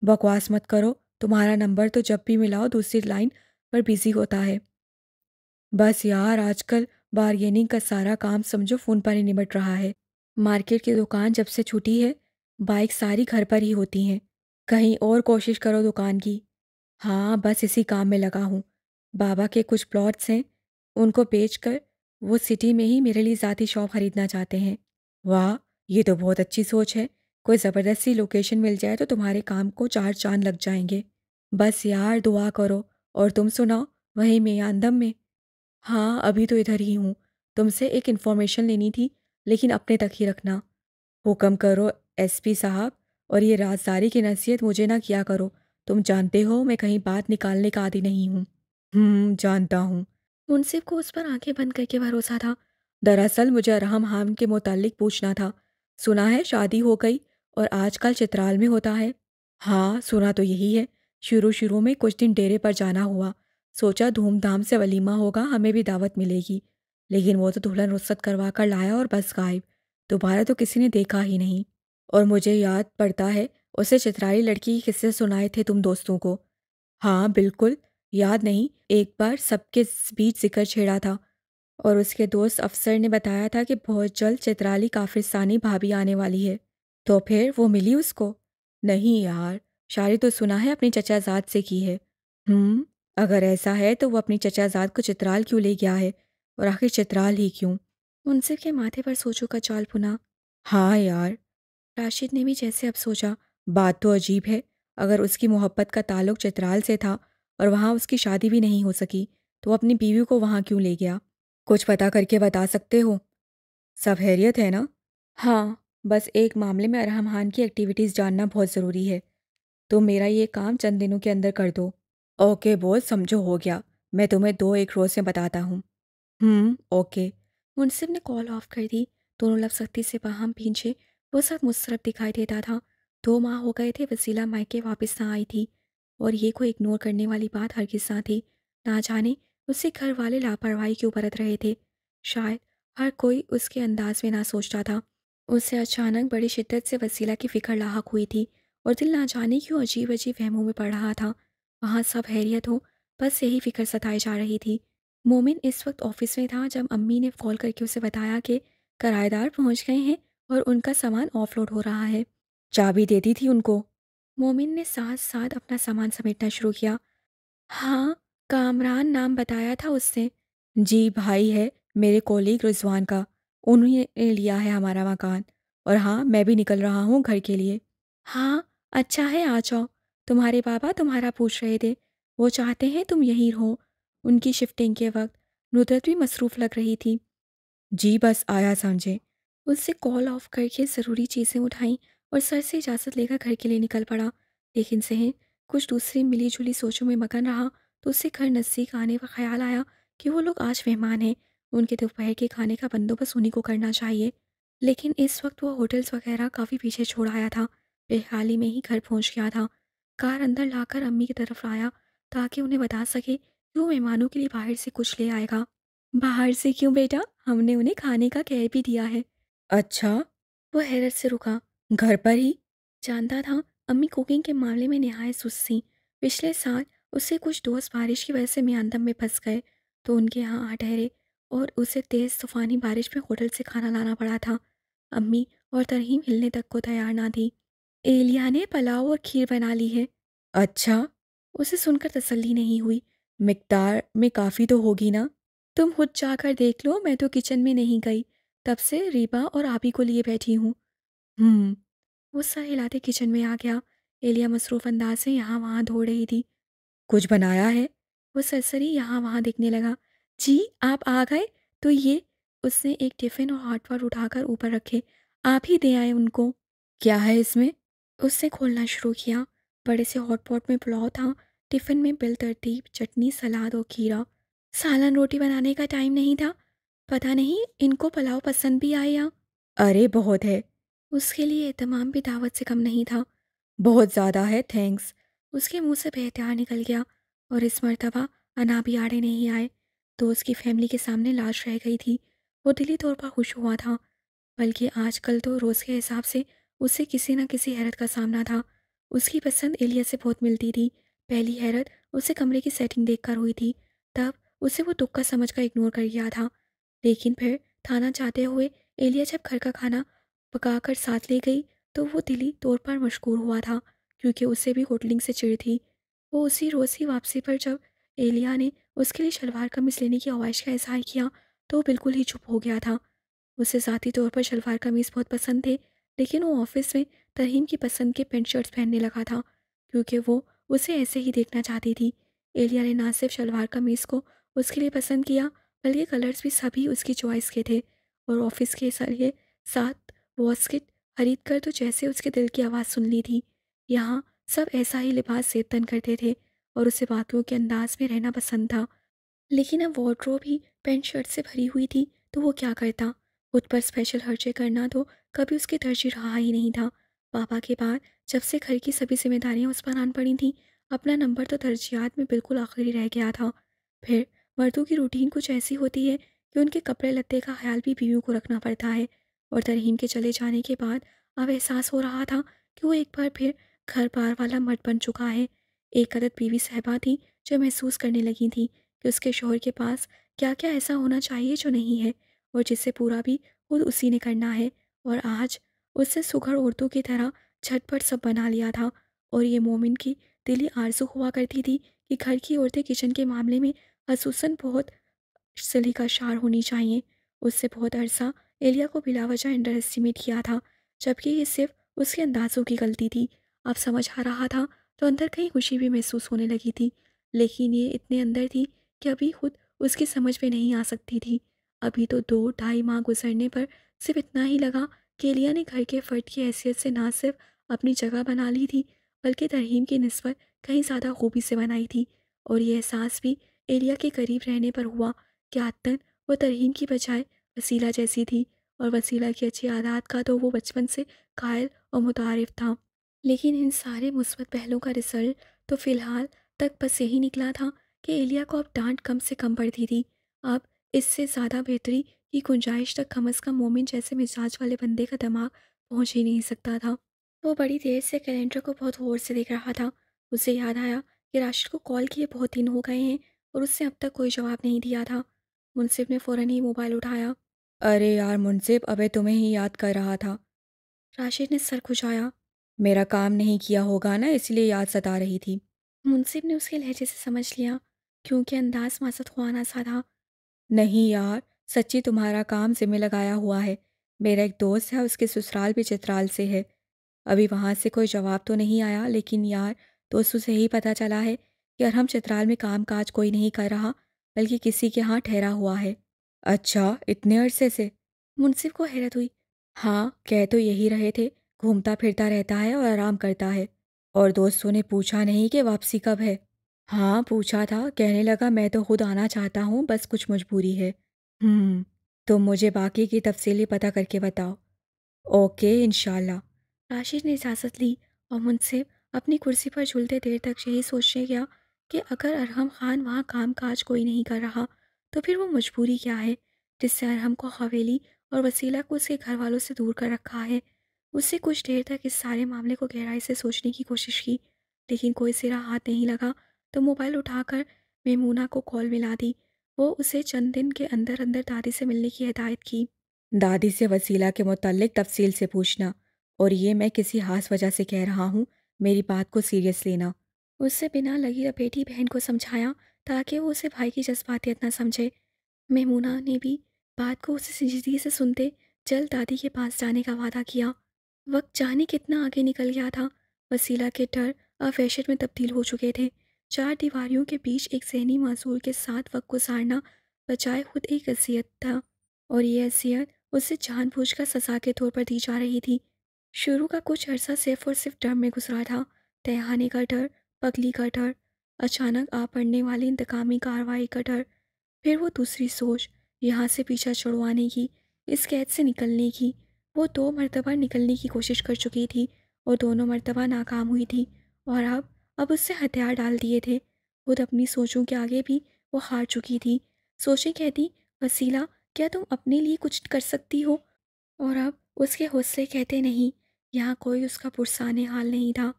बकवास मत करो तुम्हारा नंबर तो जब भी मिलाओ दूसरी लाइन पर बिजी होता है बस यार आजकल बारगेनिंग का सारा काम समझो फ़ोन पर ही निमट रहा है मार्केट की दुकान जब से छुट्टी है बाइक सारी घर पर ही होती हैं कहीं और कोशिश करो दुकान की हाँ बस इसी काम में लगा हूँ बाबा के कुछ प्लॉट्स हैं उनको बेच कर वो सिटी में ही मेरे लिए ज़ाती शॉप खरीदना चाहते हैं वाह ये तो बहुत अच्छी सोच है कोई ज़बरदस्ती लोकेशन मिल जाए तो तुम्हारे काम को चार चांद लग जाएंगे बस यार दुआ करो और तुम सुनाओ वहीं में अंदम में हाँ अभी तो इधर ही हूँ तुमसे एक इन्फॉर्मेशन लेनी थी लेकिन अपने तक ही रखना हुक्म करो एसपी साहब और ये राजदारी की नसीहत मुझे ना किया करो तुम जानते हो मैं कहीं बात निकालने का आदि नहीं हूँ हम्म, जानता हूँ मुंसिफ को उस पर आंखें बंद करके भरोसा था दरअसल मुझे अरहम हाम के मुतालिक पूछना था सुना है शादी हो गई और आजकल चित्राल में होता है हाँ सुना तो यही है शुरू शुरू में कुछ दिन डेरे पर जाना हुआ सोचा धूमधाम से वलीमा होगा हमें भी दावत मिलेगी लेकिन वो तो दुल्हन रुस्सत करवा कर लाया और बस गायब दोबारा तो किसी ने देखा ही नहीं और मुझे याद पड़ता है उसे चित्राली लड़की के किस्से सुनाए थे तुम दोस्तों को हाँ बिल्कुल याद नहीं एक बार सबके बीच जिक्र छेड़ा था और उसके दोस्त अफसर ने बताया था कि बहुत जल्द चित्राली काफिस्तानी भाभी आने वाली है तो फिर वो मिली उसको नहीं यार शादी तो सुना है अपनी चचाजाद से की है हम्म अगर ऐसा है तो वो अपनी चचाजाद को चित्राल क्यों ले गया है और आखिर चित्राल ही क्यों मुंसिफ के माथे पर सोचो का चाल पुना हाँ यार राशिद ने भी जैसे अब सोचा बात तो अजीब है अगर उसकी मोहब्बत का ताल्लुक चित्राल से था और वहाँ उसकी शादी भी नहीं हो सकी तो अपनी बीवी को वहाँ क्यों ले गया कुछ पता करके बता सकते हो सब हैरियत है ना हाँ बस एक मामले में अरहम खान की एक्टिविटीज़ जानना बहुत ज़रूरी है तो मेरा ये काम चंद दिनों के अंदर कर दो ओके बोल समझो हो गया मैं तुम्हें दो एक रोज़ में बताता हूँ हम्म, ओके मुनसिब ने कॉल ऑफ कर दी दोनों लफ सख्ती से बाहम पीछे वो सब मुसरत दिखाई देता था दो माह हो गए थे वसीला मायके वापस ना आई थी और ये कोई इग्नोर करने वाली बात हर किस्सा थी ना जाने उससे घर वाले लापरवाही क्यों बरत रहे थे शायद हर कोई उसके अंदाज में ना सोचता था उससे अचानक बड़ी शिद्दत से वसीला की फ़िक्र लाक हुई थी और दिल ना जाने क्यों अजीब अजीब वहमों में पड़ रहा था वहाँ सब हैरियत हो बस यही फ़िक्र सताई जा रही थी मोमिन इस वक्त ऑफिस में था जब अम्मी ने कॉल करके उसे बताया कि किराएदार पहुँच गए हैं और उनका सामान ऑफलोड हो रहा है चाबी दे दी थी उनको मोमिन ने साथ साथ अपना सामान समेटना शुरू किया हाँ कामरान नाम बताया था उसने जी भाई है मेरे कोलीग रिजवान का उन्होंने लिया है हमारा मकान और हाँ मैं भी निकल रहा हूँ घर के लिए हाँ अच्छा है आ जाओ तुम्हारे बाबा तुम्हारा पूछ रहे थे वो चाहते हैं तुम यहीं रहो उनकी शिफ्टिंग के वक्त नुदरत भी मसरूफ़ लग रही थी जी बस आया समझे उससे कॉल ऑफ करके ज़रूरी चीज़ें उठाई और सर से इजाज़त लेकर घर के लिए निकल पड़ा लेकिन सहन कुछ दूसरी मिली जुली सोचों में मगन रहा तो उससे घर नज़दीक आने का ख्याल आया कि वो लोग आज मेहमान हैं उनके दोपहर के खाने का बंदोबस्त उन्हीं को करना चाहिए लेकिन इस वक्त वो होटल्स वगैरह काफ़ी पीछे छोड़ आया था वे हाल ही में ही घर पहुंच गया था कार अंदर लाकर अम्मी की तरफ आया ताकि उन्हें बता सके कि वो मेहमानों के लिए बाहर से कुछ ले आएगा बाहर से क्यों बेटा हमने उन्हें खाने का कह भी दिया है अच्छा वो हैरत से रुका घर पर ही जानता था अम्मी कुकिंग के मामले में नहायत सुस्त थी पिछले साल उससे कुछ दोस्त बारिश की वजह से मियांदम में फंस गए तो उनके यहाँ आ ठहरे और उसे तेज़ तूफ़ानी बारिश में होटल से खाना लाना पड़ा था अम्मी और तरहीम हिलने तक को तैयार ना थी एलिया ने पलाव और खीर बना ली है अच्छा उसे सुनकर तसल्ली नहीं हुई मकदार में काफ़ी तो होगी ना तुम खुद जाकर देख लो मैं तो किचन में नहीं गई तब से रीबा और आबी को लिए बैठी हूँ वो हम्म। सहिलाते किचन में आ गया एलिया मसरूफ़ अंदाज से यहाँ वहाँ धो रही थी कुछ बनाया है वो सरसरी यहाँ वहाँ देखने लगा जी, आप आ गए? तो ये उसने एक टिफ़िन और हॉट हॉटपॉट उठाकर ऊपर रखे। आप ही दे आए उनको। क्या है इसमें? उसने खोलना शुरू किया। बड़े से हॉटपॉट में पुलाव था, टिफ़िन में बिल-तरतीब चटनी, सलाद और खीरा। सालन रोटी बनाने का टाइम नहीं था। पता नहीं इनको पुलाव पसंद भी आए या अरे! बहुत है। उसके लिए एहतमाम भी दावत से कम नहीं था। बहुत ज़्यादा है, थैंक्स। उसके मुँह से बेहतियार निकल गया और इस मर्तबा अनाबियाड़े नहीं आए। तो उसकी फैमिली के सामने लाश रह गई थी वो दिली तौर पर खुश हुआ था बल्कि आजकल तो रोज़ के हिसाब से उसे किसी न किसी हैरत का सामना था उसकी पसंद एलिया से बहुत मिलती थी पहली हैरत उसे कमरे की सेटिंग देखकर हुई थी तब उसे वो दुख का समझ कर इग्नोर कर गया था लेकिन फिर थाना जाते हुए एलिया जब घर का खाना पकाकर साथ ले गई तो वो दिली तौर पर मशहूर हुआ था क्योंकि उसे भी होटलिंग से चिड़ थी वो उसी रोज़ ही वापसी पर जब एलिया ने उसके लिए शलवार कमीज लेने की आवाइश का इजहार किया तो वो बिल्कुल ही चुप हो गया था उसे ज़ाती तौर पर शलवार कमीज़ बहुत पसंद थे लेकिन वो ऑफिस में तरहीम की पसंद के पेंट शर्ट्स पहनने लगा था क्योंकि वो उसे ऐसे ही देखना चाहती थी एलिया ने ना सिर्फ शलवार कमीज़ को उसके लिए पसंद किया बल्कि कलर्स भी सभी उसकी चॉइस के थे और ऑफिस के लिए साथ वॉस्किट खरीद कर तो जैसे उसके दिल की आवाज़ सुन ली थी यहाँ सब ऐसा ही लिबास सेतन करते थे और उसे बातों के अंदाज में रहना पसंद था लेकिन अब वार्ड्रोब ही पेंट शर्ट से भरी हुई थी तो वो क्या करता खुद पर स्पेशल खर्चे करना तो कभी उसकी तरजीह रहा ही नहीं था पापा के बाद जब से घर की सभी जिम्मेदारियां उस पर आन पड़ी थीं अपना नंबर तो तरजीहत में बिल्कुल आखिरी रह गया था फिर मर्दों की रूटीन कुछ ऐसी होती है कि उनके कपड़े लत्ते का ख्याल भी बीवियों को रखना पड़ता है और तरहीम के चले जाने के बाद अब एहसास हो रहा था कि वो एक बार फिर घर बार वाला मर्द बन चुका है एक अदद बीवी साहबा थी जो महसूस करने लगी थी कि उसके शोहर के पास क्या क्या ऐसा होना चाहिए जो नहीं है और जिसे पूरा भी खुद उसी ने करना है और आज उससे सुघर औरतों की तरह झटपट सब बना लिया था और ये मोमिन की दिली आरजू हुआ करती थी कि घर की औरतें किचन के मामले में खसूस बहुत सली का शार होनी चाहिए उससे बहुत अरसा एलिया को बिलावजा अंडर एस्टिमेट किया था जबकि ये सिर्फ उसके अंदाज़ों की गलती थी अब समझ आ रहा था तो अंदर कहीं खुशी भी महसूस होने लगी थी लेकिन ये इतने अंदर थी कि अभी खुद उसकी समझ में नहीं आ सकती थी अभी तो दो ढाई माह गुजरने पर सिर्फ इतना ही लगा कि एलिया ने घर के फ़र्द की हैसियत से ना सिर्फ अपनी जगह बना ली थी बल्कि तरहीम की नस्बत कहीं ज़्यादा खूबी से बनाई थी और ये एहसास भी एलिया के करीब रहने पर हुआ कि आदतन वो तरहीम की बजाय वसीला जैसी थी और वसीला की अच्छी आदात का तो वो बचपन से कायल और मुतारफ था लेकिन इन सारे मुस्बत पहलों का रिज़ल्ट तो फ़िलहाल तक बस यही निकला था कि एलिया को अब डांट कम से कम पड़ती थी अब इससे ज़्यादा बेहतरी की गुंजाइश तक कम अज़ कम मोमिन जैसे मिजाज वाले बंदे का दिमाग पहुँच ही नहीं सकता था वो बड़ी देर से कैलेंडर को बहुत गौर से देख रहा था उसे याद आया कि राशिद को कॉल किए बहुत दिन हो गए हैं और उसने अब तक कोई जवाब नहीं दिया था मुनसिब ने फ़ौरन ही मोबाइल उठाया अरे यार मुनसिब अबे तुम्हें ही याद कर रहा था राशिद ने सर खुजाया मेरा काम नहीं किया होगा ना इसलिए याद सता रही थी मुंसिब ने उसके लहजे से समझ लिया क्योंकि अंदाज मासद खुआना सा था नहीं यार सच्ची तुम्हारा काम जिम्मे लगाया हुआ है मेरा एक दोस्त है उसके ससुराल भी चित्राल से है अभी वहाँ से कोई जवाब तो नहीं आया लेकिन यार दोस्तों से ही पता चला है कि अरहम चित्राल में काम काज कोई नहीं कर रहा बल्कि किसी के यहाँ ठहरा हुआ है अच्छा इतने अरसे से मुनसिब को हैरत हुई हाँ कह तो यही रहे थे घूमता फिरता रहता है और आराम करता है और दोस्तों ने पूछा नहीं कि वापसी कब है हाँ पूछा था कहने लगा मैं तो खुद आना चाहता हूँ बस कुछ मजबूरी है हम्म तो मुझे बाकी की तफसीली पता करके बताओ ओके इनशाला राशिद ने इजाज़त ली और मुनसिब अपनी कुर्सी पर झूलते देर तक यही सोचने गया कि अगर अरहम खान वहाँ काम काज कोई नहीं कर रहा तो फिर वो मजबूरी क्या है जिससे अरहम को हवेली और वसीला को उसके घर वालों से दूर कर रखा है उससे कुछ देर तक इस सारे मामले को गहराई से सोचने की कोशिश की लेकिन कोई सिरा हाथ नहीं लगा तो मोबाइल उठाकर मेमूना को कॉल मिला दी वो उसे चंद दिन के अंदर अंदर दादी से मिलने की हिदायत की दादी से वसीला के मुतालिक तफसील से पूछना और ये मैं किसी खास वजह से कह रहा हूँ मेरी बात को सीरियस लेना उससे बिना लगी लपेटी बहन को समझाया ताकि वो उसे भाई की जज्बातियत ना समझे मेमूना ने भी बात को उसे संजीदगी से सुनते जल्द दादी के पास जाने का वादा किया वक्त जाने कितना आगे निकल गया था वसीला के डर अब में तब्दील हो चुके थे चार दीवारियों के बीच एक जहनी मासूल के साथ वक्त गुजारना बजाय खुद एक असीयत था और ये असीयत उसे जानबूझ कर सजा के तौर पर दी जा रही थी शुरू का कुछ अरसा सिर्फ और सिर्फ डर में गुजरा था तहाने का डर पगली का डर अचानक आ पड़ने वाली इंतकामी कार्रवाई का डर फिर वो दूसरी सोच यहाँ से पीछा छुड़वाने की इस कैद से निकलने की वो दो मरतबा निकलने की कोशिश कर चुकी थी और दोनों मरतबा नाकाम हुई थी और अब अब उससे हथियार डाल दिए थे खुद अपनी सोचों के आगे भी वो हार चुकी थी सोचे कहती वसीला क्या तुम अपने लिए कुछ कर सकती हो और अब उसके हौसले कहते नहीं यहाँ कोई उसका पुरसान हाल नहीं था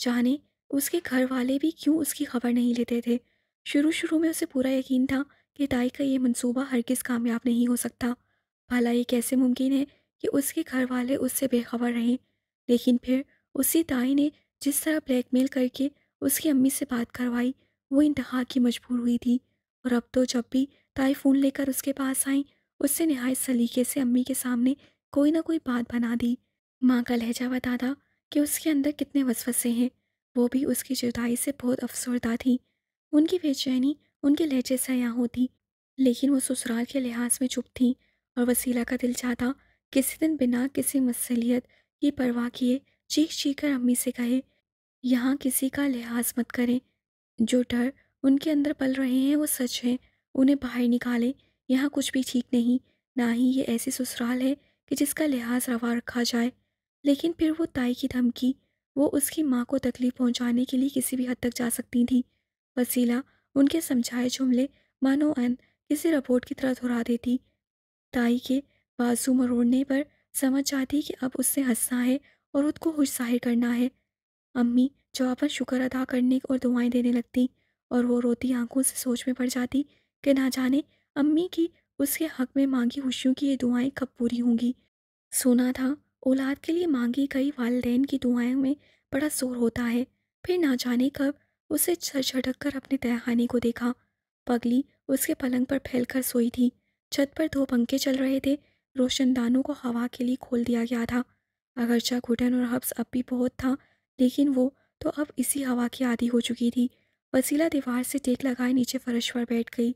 जाने उसके घर वाले भी क्यों उसकी खबर नहीं लेते थे शुरू शुरू में उसे पूरा यकीन था कि ताई का ये मंसूबा किस कामयाब नहीं हो सकता भला ये कैसे मुमकिन है कि उसके घर वाले उससे बेखबर रहे लेकिन फिर उसी ताई ने जिस तरह ब्लैकमेल करके उसकी अम्मी से बात करवाई वो इंतहा की मजबूर हुई थी और अब तो जब भी ताई फ़ोन लेकर उसके पास आई उससे नहायत सलीके से अम्मी के सामने कोई ना कोई बात बना दी माँ का लहजा बता था कि उसके अंदर कितने वसवसे हैं वो भी उसकी जुदाई से बहुत अफसरदा थी उनकी बेचैनी उनके लहजे से यहाँ होती लेकिन वो ससुराल के लिहाज में चुप थी और वसीला का दिल चाहता किसी दिन बिना किसी मसलियत की परवाह किए चीख चीख कर अम्मी से कहे यहाँ किसी का लिहाज मत करें जो डर उनके अंदर पल रहे हैं वो सच है उन्हें बाहर निकालें यहाँ कुछ भी ठीक नहीं ना ही ये ऐसी ससुराल है कि जिसका लिहाज रवा रखा जाए लेकिन फिर वो ताई की धमकी वो उसकी माँ को तकलीफ़ पहुँचाने के लिए किसी भी हद तक जा सकती थी वसीला उनके समझाए जुमले मानो अन किसी रिपोर्ट की तरह दोहरा देती ताई के बाजू मरोड़ने पर समझ आती कि अब उससे हंसना है और खुद को खुश जाहिर करना है अम्मी जवाबन शुक्र अदा करने और दुआएं देने लगती और वो रोती आंखों से सोच में पड़ जाती कि ना जाने अम्मी की उसके हक में मांगी खुशियों की ये दुआएं कब पूरी होंगी सुना था औलाद के लिए मांगी गई वालदेन की दुआएं में बड़ा जोर होता है फिर ना जाने कब उसे सर झटक कर अपने तहखाने को देखा पगली उसके पलंग पर फैल कर सोई थी छत पर दो पंखे चल रहे थे रोशनदानों को हवा के लिए खोल दिया गया था अगरचा घुटन और हब्स अब भी बहुत था लेकिन वो तो अब इसी हवा की आदि हो चुकी थी वसीला दीवार से टेक लगाए नीचे फर्श पर बैठ गई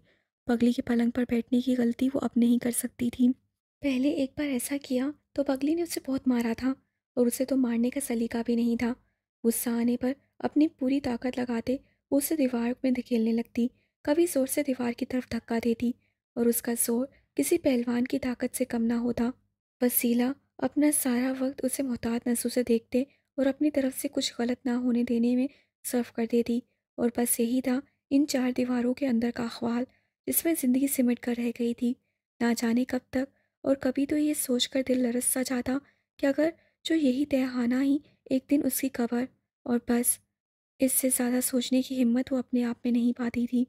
पगली के पलंग पर बैठने की गलती वो अब नहीं कर सकती थी पहले एक बार ऐसा किया तो पगली ने उसे बहुत मारा था और उसे तो मारने का सलीका भी नहीं था गुस्सा आने पर अपनी पूरी ताकत लगाते उसे दीवार में धकेलने लगती कभी ज़ोर से दीवार की तरफ धक्का देती और उसका ज़ोर किसी पहलवान की ताकत से कम ना होता वसीला अपना सारा वक्त उसे मोहतात नजरों से देखते और अपनी तरफ से कुछ गलत ना होने देने में सर्व कर देती और बस यही था इन चार दीवारों के अंदर का अखबाल जिसमें ज़िंदगी सिमट कर रह गई थी ना जाने कब तक और कभी तो ये सोच कर दिल लरस सा जाता कि अगर जो यही तय आना ही एक दिन उसकी कबर और बस इससे ज़्यादा सोचने की हिम्मत वो अपने आप में नहीं पाती थी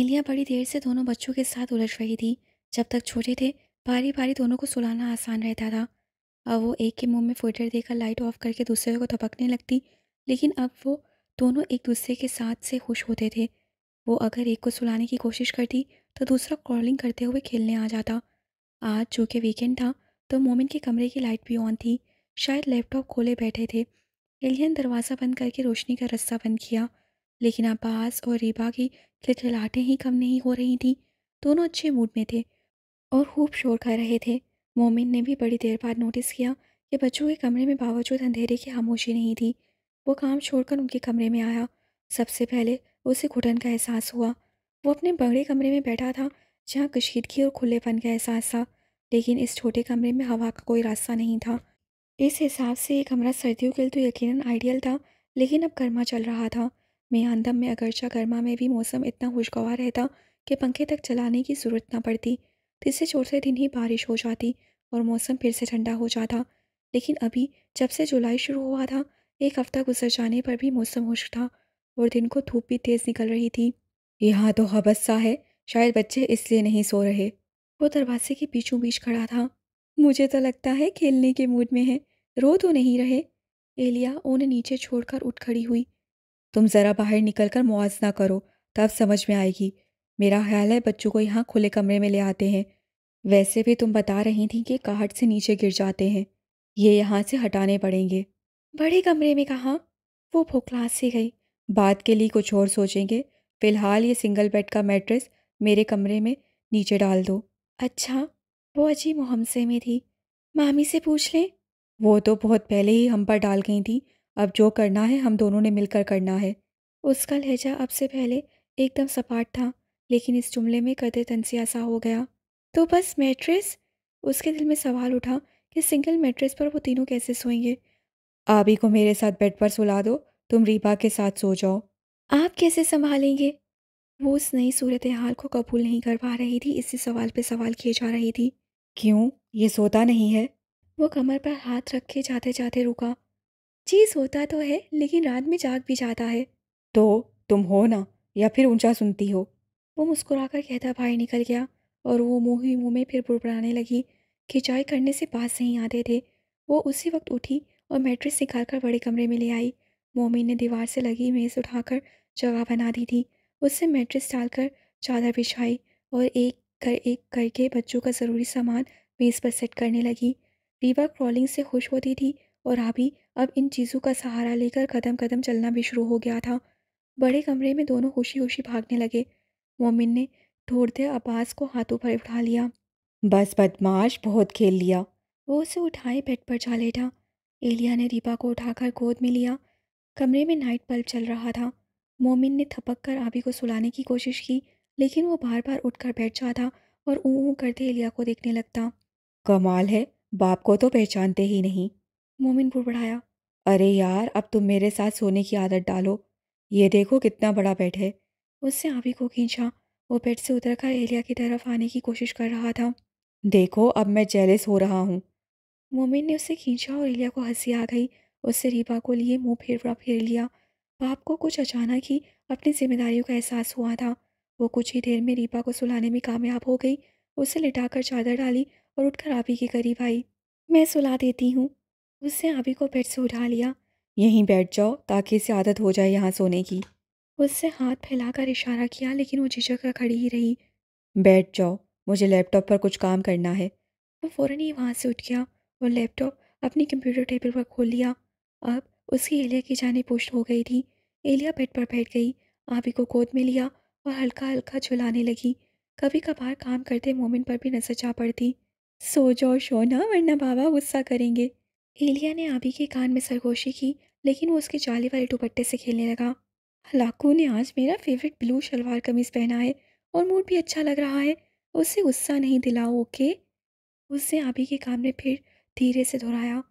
एलिया बड़ी देर से दोनों बच्चों के साथ उलझ रही थी जब तक छोटे थे बारी बारी दोनों को सुलाना आसान रहता था अब वो एक के मुंह में फोटर देकर लाइट ऑफ करके दूसरे को थपकने लगती लेकिन अब वो दोनों एक दूसरे के साथ से खुश होते थे वो अगर एक को सुलाने की कोशिश करती तो दूसरा कॉलिंग करते हुए खेलने आ जाता आज जो कि वीकेंड था तो मोमिन के कमरे की लाइट भी ऑन थी शायद लैपटॉप खोले बैठे थे एलियन दरवाज़ा बंद करके रोशनी का रस्सा बंद किया लेकिन अब्बास और रीबा की खिलखिलाहटें ही कम नहीं हो रही थी दोनों अच्छे मूड में थे और खूब शोर कर रहे थे मोमिन ने भी बड़ी देर बाद नोटिस किया कि बच्चों के कमरे में बावजूद अंधेरे की खामोशी नहीं थी वो काम छोड़कर उनके कमरे में आया सबसे पहले उसे घुटन का एहसास हुआ वो अपने बड़े कमरे में बैठा था जहाँ कशीदगी और खुलेपन का एहसास था लेकिन इस छोटे कमरे में हवा का कोई रास्ता नहीं था इस हिसाब से ये कमरा सर्दियों के लिए तो यकीनन आइडियल था लेकिन अब गर्मा चल रहा था मेहानदम में अगरचा गर्मा में भी मौसम इतना खुशगवार रहता कि पंखे तक चलाने की ज़रूरत ना पड़ती तीसरे चौथे दिन ही बारिश हो जाती और मौसम फिर से ठंडा हो जाता लेकिन अभी जब से जुलाई शुरू हुआ था एक हफ्ता गुजर जाने पर भी मौसम खुश्क था और दिन को धूप भी तेज़ निकल रही थी यहाँ तो हबस्सा है शायद बच्चे इसलिए नहीं सो रहे वो दरवाजे के बीचों बीच खड़ा था मुझे तो लगता है खेलने के मूड में है रो तो नहीं रहे एलिया उन्हें नीचे छोड़कर उठ खड़ी हुई तुम ज़रा बाहर निकल कर मुआजना करो तब समझ में आएगी मेरा ख्याल है बच्चों को यहाँ खुले कमरे में ले आते हैं वैसे भी तुम बता रही थी कि काहट से नीचे गिर जाते हैं ये यहाँ से हटाने पड़ेंगे बड़े कमरे में कहा वो भोखला से गई बाद के लिए कुछ और सोचेंगे फ़िलहाल ये सिंगल बेड का मैट्रेस मेरे कमरे में नीचे डाल दो अच्छा वो अजी मुहमसे में थी मामी से पूछ लें वो तो बहुत पहले ही हम पर डाल गई थी अब जो करना है हम दोनों ने मिलकर करना है उसका लहजा अब से पहले एकदम सपाट था लेकिन इस जुमले में कदे तनसिया सा हो गया तो बस मैट्रेस उसके दिल में सवाल उठा कि सिंगल मैट्रेस पर वो तीनों कैसे सोएंगे आबी को मेरे साथ बेड पर सुला दो तुम रीबा के साथ सो जाओ आप कैसे संभालेंगे वो उस नई सूरत हाल को कबूल नहीं कर पा रही थी इसी सवाल पे सवाल किए जा रही थी क्यों ये सोता नहीं है वो कमर पर हाथ रख के जाते जाते रुका जी सोता तो है लेकिन रात में जाग भी जाता है तो तुम हो ना या फिर ऊंचा सुनती हो वो मुस्कुरा कर कहता बाहर निकल गया और वो मुँह ही मुँह में फिर बुड़बड़ाने लगी खिंचाई करने से पास नहीं आते थे वो उसी वक्त उठी और मैट्रेस निकाल कर बड़े कमरे में ले आई मोमिन ने दीवार से लगी मेज़ उठाकर जगह बना दी थी उससे मैट्रेस डालकर चादर बिछाई और एक कर एक करके बच्चों का ज़रूरी सामान मेज़ पर सेट करने लगी रीवा क्रॉलिंग से खुश होती थी और अभी अब इन चीज़ों का सहारा लेकर कदम कदम चलना भी शुरू हो गया था बड़े कमरे में दोनों खुशी खुशी भागने लगे मोमिन ने ठोड़ते अब्बास को हाथों पर उठा लिया बस बदमाश बहुत खेल लिया वो उसे उठाए बेड पर जा लेटा एलिया ने रीबा को उठाकर गोद में लिया कमरे में नाइट बल्ब चल रहा था मोमिन ने थपक कर आबी को सुलाने की कोशिश की लेकिन वो बार बार उठकर बैठ जाता और ऊँ ऊँ करते एलिया को देखने लगता कमाल है बाप को तो पहचानते ही नहीं मोमिन बुड़बड़ाया अरे यार अब तुम मेरे साथ सोने की आदत डालो ये देखो कितना बड़ा बेड है उससे आबी को खींचा वो बेड से उतरकर एलिया की तरफ आने की कोशिश कर रहा था देखो अब मैं जेलिस हो रहा हूँ मोमिन ने उसे खींचा और एलिया को हंसी आ गई उससे रीबा को लिए मुंह फिर फेर लिया बाप को कुछ अचानक ही अपनी जिम्मेदारियों का एहसास हुआ था वो कुछ ही देर में रीबा को सुलाने में कामयाब हो गई उसे लिटाकर चादर डाली और उठकर आबी के करीब आई मैं सुला देती हूँ उससे आबी को बेड से उठा लिया यहीं बैठ जाओ ताकि इसे आदत हो जाए यहाँ सोने की उससे हाथ फैलाकर इशारा किया लेकिन वो झिझक कर खड़ी ही रही बैठ जाओ मुझे लैपटॉप पर कुछ काम करना है वो फ़ौरन ही वहाँ से उठ गया और लैपटॉप अपनी कंप्यूटर टेबल पर खोल लिया अब उसकी एलिया की जाने पुष्ट हो गई थी एलिया बेड पर बैठ गई आबी को गोद में लिया और हल्का हल्का झुलाने लगी कभी कभार काम करते मोमिन पर भी नजर जा पड़ती सो जाओ सोना वरना बाबा गुस्सा करेंगे एलिया ने आबी के कान में सरगोशी की लेकिन वो उसके जाली वाले दुपट्टे से खेलने लगा हलाकू ने आज मेरा फेवरेट ब्लू शलवार कमीज पहना है और मूड भी अच्छा लग रहा है उसे गुस्सा नहीं दिलाओ ओके उसने आबी के काम ने फिर धीरे से दोहराया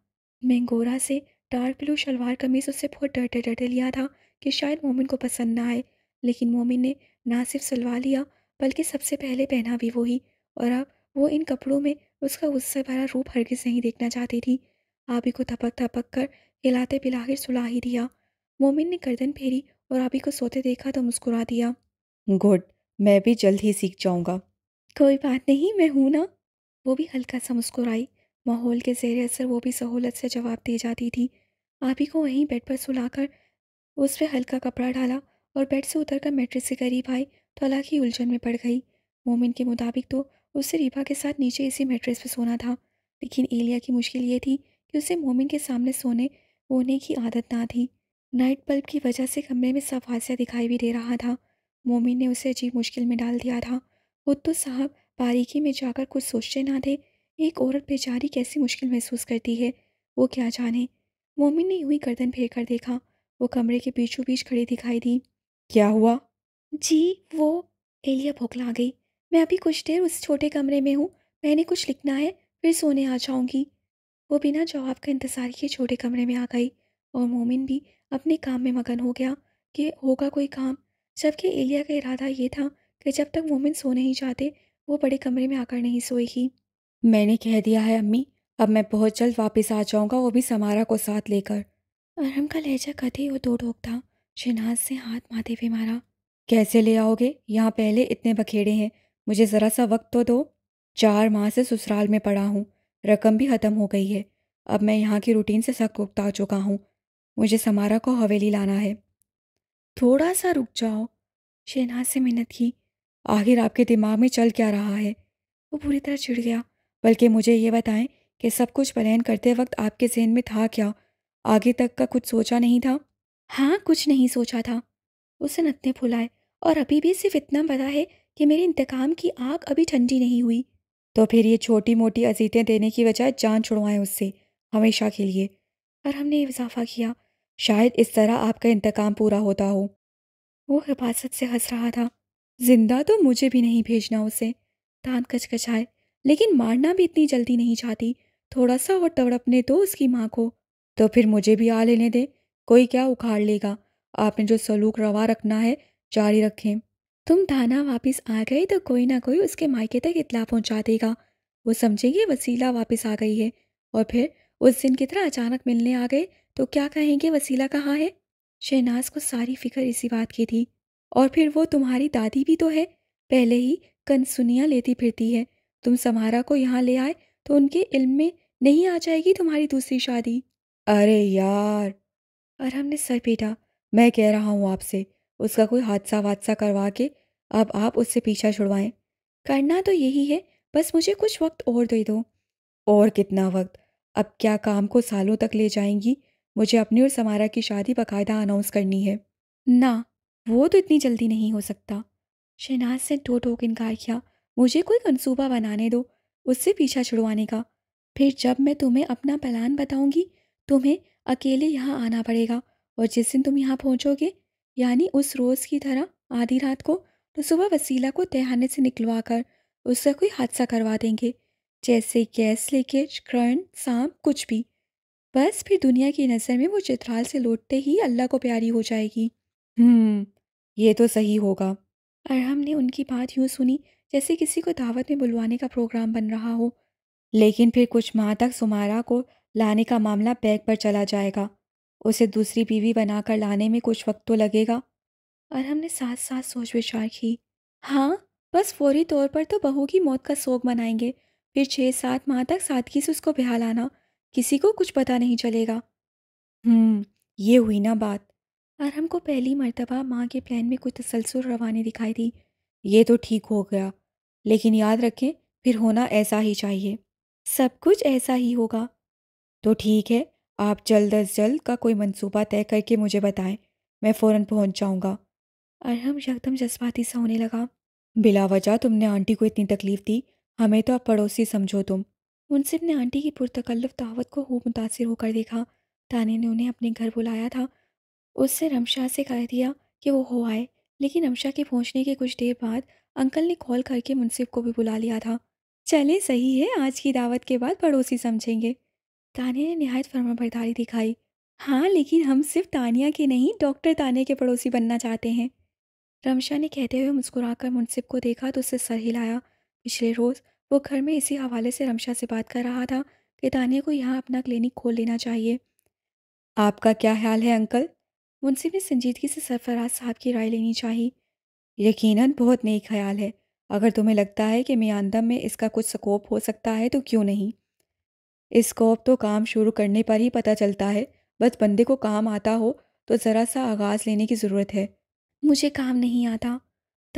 मैं गोरा से डार्क ब्लू शलवार कमीज उससे बहुत डरते डरते लिया था कि शायद मोमिन को पसंद ना आए लेकिन मोमिन ने ना सिर्फ सलवा लिया बल्कि सबसे पहले पहना भी वो ही और अब वो इन कपड़ों में उसका गुस्से भरा रूप हरगिज नहीं देखना चाहती थी आबी को थपक थपक कर हिलाते पिला सुला ही दिया मोमिन ने गर्दन फेरी और अभी को सोते देखा तो मुस्कुरा दिया गुड मैं भी जल्द ही सीख जाऊंगा कोई बात नहीं मैं हूं ना वो भी हल्का सा मुस्कुराई माहौल के जेर असर वो भी सहूलत से जवाब दे जाती थी आभी को वहीं बेड पर सुलाकर उस पर हल्का कपड़ा डाला और बेड से उतरकर मेट्रिक से करीब आई तो अलग ही उलझन में पड़ गई मोमिन के मुताबिक तो उसे रीबा के साथ नीचे इसी मेट्रेस पर सोना था लेकिन एलिया की मुश्किल ये थी कि उसे मोमिन के सामने सोने वोने की आदत ना थी नाइट बल्ब की वजह से कमरे में सब वाजिया दिखाई भी दे रहा था मोमिन ने उसे अजीब मुश्किल में डाल दिया था तो साहब बारीकी में जाकर कुछ सोचते ना थे एक औरत बेचारी कैसी मुश्किल महसूस करती है वो क्या जाने मोमिन ने हुई गर्दन फेर कर देखा वो कमरे के बीचों बीच खड़ी दिखाई दी क्या हुआ जी वो एलिया भोकला गई मैं अभी कुछ देर उस छोटे कमरे में हूँ मैंने कुछ लिखना है फिर सोने आ जाऊंगी वो बिना जवाब का इंतज़ार किए छोटे कमरे में आ गई और मोमिन भी अपने काम में मगन हो गया कि होगा कोई काम जबकि एलिया का इरादा ये था कि जब तक मोमिन सो नहीं जाते वो बड़े कमरे में आकर नहीं सोएगी मैंने कह दिया है अम्मी अब मैं बहुत जल्द वापस आ जाऊंगा वो भी समारा को साथ लेकर अरहम का लहजा कदे वो दो ढोक था शिनाज से हाथ माथे पे मारा कैसे ले आओगे यहाँ पहले इतने बखेड़े हैं मुझे ज़रा सा वक्त तो दो चार माह से ससुराल में पड़ा हूँ रकम भी ख़त्म हो गई है अब मैं यहाँ की रूटीन से सख्त उगता चुका हूँ मुझे समारा को हवेली लाना है थोड़ा सा रुक जाओ शहनाज से मिन्नत की आखिर आपके दिमाग में चल क्या रहा है वो पूरी तरह चिढ़ गया बल्कि मुझे ये बताएं कि सब कुछ प्लान करते वक्त आपके जहन में था क्या आगे तक का कुछ सोचा नहीं था हाँ कुछ नहीं सोचा था उसे नतने फुलाए और अभी भी सिर्फ इतना पता है कि मेरे इंतकाम की आग अभी ठंडी नहीं हुई तो फिर ये छोटी मोटी अजीतें देने की बजाय जान छुड़वाएं उससे हमेशा के लिए और हमने इजाफा किया शायद इस तरह आपका इंतकाम पूरा होता हो वो हिफाजत से हंस रहा था जिंदा तो मुझे भी नहीं भेजना उसे दांत कचकचाए लेकिन मारना भी इतनी जल्दी नहीं चाहती थोड़ा सा और तड़पने दो उसकी माँ को तो फिर मुझे भी आ लेने दे कोई क्या उखाड़ लेगा आपने जो सलूक रवा रखना है जारी रखें तुम थाना वापस आ गए तो कोई ना कोई उसके मायके तक इतला पहुंचा देगा वो समझेंगे वसीला वापस आ गई है और फिर उस दिन की तरह अचानक मिलने आ गए तो क्या कहेंगे वसीला कहाँ है शहनाज को सारी फिक्र इसी बात की थी और फिर वो तुम्हारी दादी भी तो है पहले ही कनसुनिया लेती फिरती है तुम समारा को यहाँ ले आए तो उनके इल्म में नहीं आ जाएगी तुम्हारी दूसरी शादी अरे यार अरहम ने सर पीटा मैं कह रहा हूँ आपसे उसका कोई हादसा वादसा करवा के अब आप उससे पीछा छुड़वाएं करना तो यही है बस मुझे कुछ वक्त और दे दो और कितना वक्त अब क्या काम को सालों तक ले जाएंगी मुझे अपनी और समारा की शादी बाकायदा अनाउंस करनी है ना वो तो इतनी जल्दी नहीं हो सकता शहनाज ने टो ठोक इनकार किया मुझे कोई मनसूबा बनाने दो उससे पीछा छुड़वाने का फिर जब मैं तुम्हें अपना प्लान बताऊंगी तुम्हें अकेले यहाँ आना पड़ेगा और जिस दिन तुम यहाँ पहुँचोगे यानी उस रोज़ की तरह आधी रात को तो सुबह वसीला को तहखाने से निकलवा कर उसका कोई हादसा करवा देंगे जैसे गैस लीकेज करंट सांप कुछ भी बस फिर दुनिया की नज़र में वो चित्राल से लौटते ही अल्लाह को प्यारी हो जाएगी हम्म ये तो सही होगा अरहम ने उनकी बात यूँ सुनी जैसे किसी को दावत में बुलवाने का प्रोग्राम बन रहा हो लेकिन फिर कुछ माह तक सुमारा को लाने का मामला बैग पर चला जाएगा उसे दूसरी बीवी बनाकर लाने में कुछ वक्त तो लगेगा और हमने साथ साथ सोच विचार की हाँ बस फौरी तौर पर तो बहू की मौत का सोग मनाएंगे फिर छः सात माह तक सादगी से उसको ब्याह लाना किसी को कुछ पता नहीं चलेगा हम्म, ये हुई ना बात अरहम को पहली मरतबा माँ के प्लान में कोई तसलसल रवानी दिखाई दी ये तो ठीक हो गया लेकिन याद रखें फिर होना ऐसा ही चाहिए सब कुछ ऐसा ही होगा तो ठीक है आप जल्द अज जल्द का कोई मंसूबा तय करके मुझे बताएं मैं फ़ौरन पहुंच जाऊंगा अरहम यकदम जज्बाती सा होने लगा बिला वजह तुमने आंटी को इतनी तकलीफ़ दी हमें तो आप पड़ोसी समझो तुम मुंसिफ ने आंटी की पुरतकल्लफ दावत को खूब मुतासर होकर देखा ताने ने उन्हें अपने घर बुलाया था उससे रमशाह से कह दिया कि वो हो आए लेकिन रमशाह के पहुंचने के कुछ देर बाद अंकल ने कॉल करके मुनसिफ को भी बुला लिया था चले सही है आज की दावत के बाद पड़ोसी समझेंगे तानिया ने नहायत फर्माबरदारी दिखाई हाँ लेकिन हम सिर्फ तानिया के नहीं डॉक्टर तानिया के पड़ोसी बनना चाहते हैं रमशा ने कहते हुए मुस्कुराकर मुनसिफ को देखा तो उससे सर हिलाया पिछले रोज़ वो घर में इसी हवाले से रमशा से बात कर रहा था कि तानिया को यहाँ अपना क्लिनिक खोल लेना चाहिए आपका क्या ख्याल है अंकल मुंशी ने संजीदगी से सरफराज साहब की राय लेनी चाहिए यकीनन बहुत नेक ख्याल है अगर तुम्हें लगता है कि मियांदम में इसका कुछ स्कोप हो सकता है तो क्यों नहीं स्कोप तो काम शुरू करने पर ही पता चलता है बस बंदे को काम आता हो तो ज़रा सा आगाज़ लेने की ज़रूरत है मुझे काम नहीं आता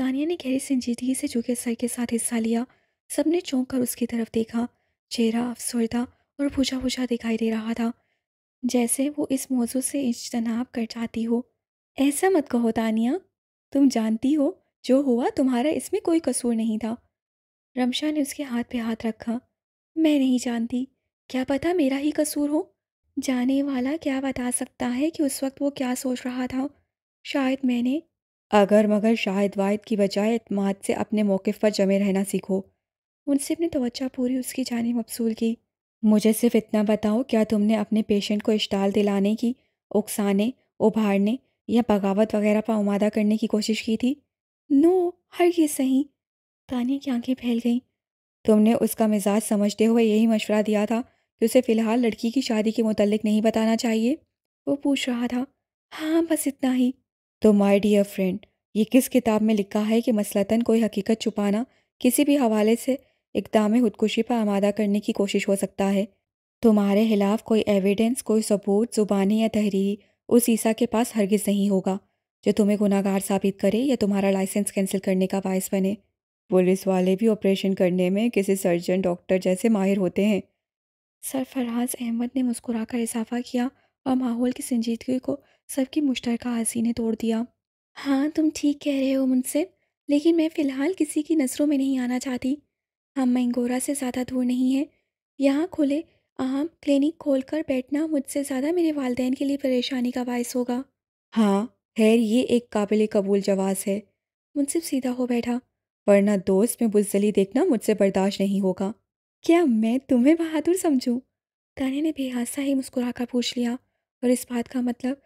तानिया ने गहरी संजीदगी से झुके सर के साथ हिस्सा लिया सबने चौंक कर उसकी तरफ देखा चेहरा अफसरदा और भुजा भूझा दिखाई दे रहा था जैसे वो इस मौजू से इजतनाब कर जाती हो ऐसा मत कहो तानिया तुम जानती हो जो हुआ तुम्हारा इसमें कोई कसूर नहीं था रमशा ने उसके हाथ पे हाथ रखा मैं नहीं जानती क्या पता मेरा ही कसूर हो जाने वाला क्या बता सकता है कि उस वक्त वो क्या सोच रहा था शायद मैंने अगर मगर शाहिद वायद की बजाय इतमाद से अपने मौक़ पर जमे रहना सीखो उनसे अपनी तोज्जा पूरी उसकी जानी मबसूल की मुझे सिर्फ इतना बताओ क्या तुमने अपने पेशेंट को इश्ताल दिलाने की उकसाने उभारने या बगावत वगैरह पर उमादा करने की कोशिश की थी नो हर ये सही तानिया की आंखें फैल गईं तुमने उसका मिजाज समझते हुए यही मशवरा दिया था कि उसे फ़िलहाल लड़की की शादी के मुतलक नहीं बताना चाहिए वो पूछ रहा था हाँ बस इतना ही तो माई डियर फ्रेंड ये किस किताब में लिखा है कि मसलतन कोई हकीकत छुपाना किसी भी हवाले से इकदाम में खुदकुशी पर आमादा करने की कोशिश हो सकता है तुम्हारे खिलाफ कोई एविडेंस कोई सबूत ज़ुबानी या तहरीरी उस ईसा के पास हरगिज़ नहीं होगा जो तुम्हें गुनागार साबित करे या तुम्हारा लाइसेंस कैंसिल करने का बायस बने पुलिस वाले भी ऑपरेशन करने में किसी सर्जन डॉक्टर जैसे माहिर होते हैं सरफराज अहमद ने मुस्कुराकर इजाफा किया और माहौल की संजीदगी को सबकी मुश्तरका हंसी ने तोड़ दिया हाँ तुम ठीक कह रहे हो मुनसिब लेकिन मैं फ़िलहाल किसी की नज़रों में नहीं आना चाहती हम मैंगोरा से ज़्यादा दूर नहीं है यहाँ खुले आम क्लिनिक खोल कर बैठना मुझसे ज़्यादा मेरे वालदेन के लिए परेशानी का बायस होगा हाँ खैर ये एक काबिल कबूल जवाब है मुनसिफ सीधा हो बैठा वरना दोस्त में बुजली देखना मुझसे बर्दाश्त नहीं होगा क्या मैं तुम्हें बहादुर समझूं? ताने ने बेहासा ही मुस्कुरा कर पूछ लिया और इस बात का मतलब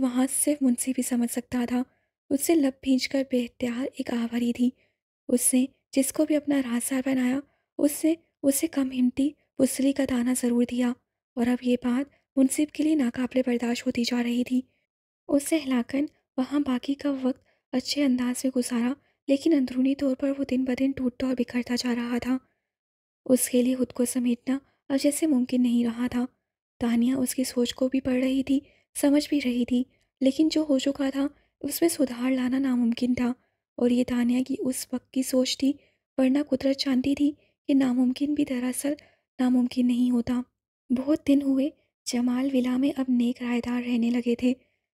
वहाँ सिर्फ मुंशी भी समझ सकता था उससे लब भींच कर बेहतियार एक आवारी थी उसने जिसको भी अपना राजसार बनाया उससे उसे कम हिमती पुसली का दाना ज़रूर दिया और अब ये बात मुनसिब के लिए नाकाबले बर्दाश्त होती जा रही थी उससे हिलाकर वहाँ बाकी का वक्त अच्छे अंदाज में गुजारा लेकिन अंदरूनी तौर पर वो दिन ब दिन टूटता और बिखरता जा रहा था उसके लिए खुद को समेटना अब जैसे मुमकिन नहीं रहा था तानिया उसकी सोच को भी पढ़ रही थी समझ भी रही थी लेकिन जो हो चुका था उसमें सुधार लाना नामुमकिन था और ये तानिया की उस वक्त की सोच थी वरना कुदरत जानती थी कि नामुमकिन भी दरअसल नामुमकिन नहीं होता बहुत दिन हुए जमाल विला में अब नेक रायदार रहने लगे थे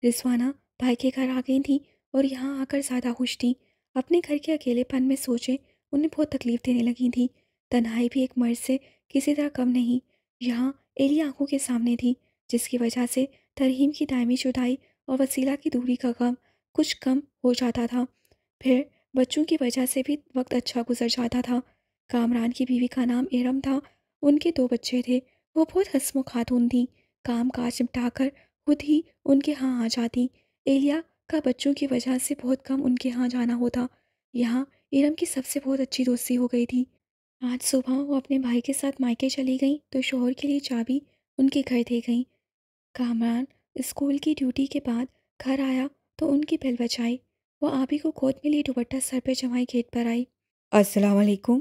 रिसवाना भाई के घर आ गई थी और यहाँ आकर ज़्यादा खुश थी अपने घर के अकेलेपन में सोचे उन्हें बहुत तकलीफ़ देने लगी थी तन्हाई भी एक मर्ज़ से किसी तरह कम नहीं यहाँ एली आंखों के सामने थी जिसकी वजह से तरहीम की दायमी जुदाई और वसीला की दूरी का गम कुछ कम हो जाता था फिर बच्चों की वजह से भी वक्त अच्छा गुजर जाता था कामरान की बीवी का नाम एरम था उनके दो बच्चे थे वो बहुत हंसम खातून थी काम काज निपटा कर खुद ही उनके यहाँ आ जाती एलिया का बच्चों की वजह से बहुत कम उनके यहाँ जाना होता यहाँ इरम की सबसे बहुत अच्छी दोस्ती हो गई थी आज सुबह वो अपने भाई के साथ मायके चली गई तो शोहर के लिए चाबी उनके घर दे गई कामरान स्कूल की ड्यूटी के बाद घर आया तो उनकी बेल बचाई वो आबी को गोद में लिए दुपट्टा सर पर जमाई गेट पर आई असलकुम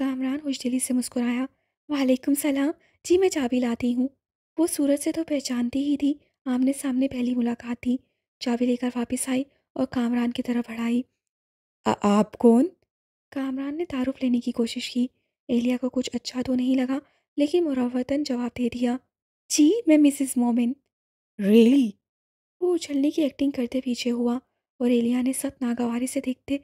कामरान उजदिली से मुस्कुराया वालेकुम सलाम जी मैं चाबी लाती हूँ वो सूरज से तो पहचानती ही थी आमने सामने पहली मुलाकात थी चाबी लेकर वापस आई और कामरान की तरफ बढ़ाई आप कौन कामरान ने तारुफ लेने की कोशिश की एलिया को कुछ अच्छा तो नहीं लगा लेकिन मुरावतन जवाब दे दिया जी मैं मिसिस मोमिन रेली really? वो उछलने की एक्टिंग करते पीछे हुआ और एलिया ने सब नागवारी से देखते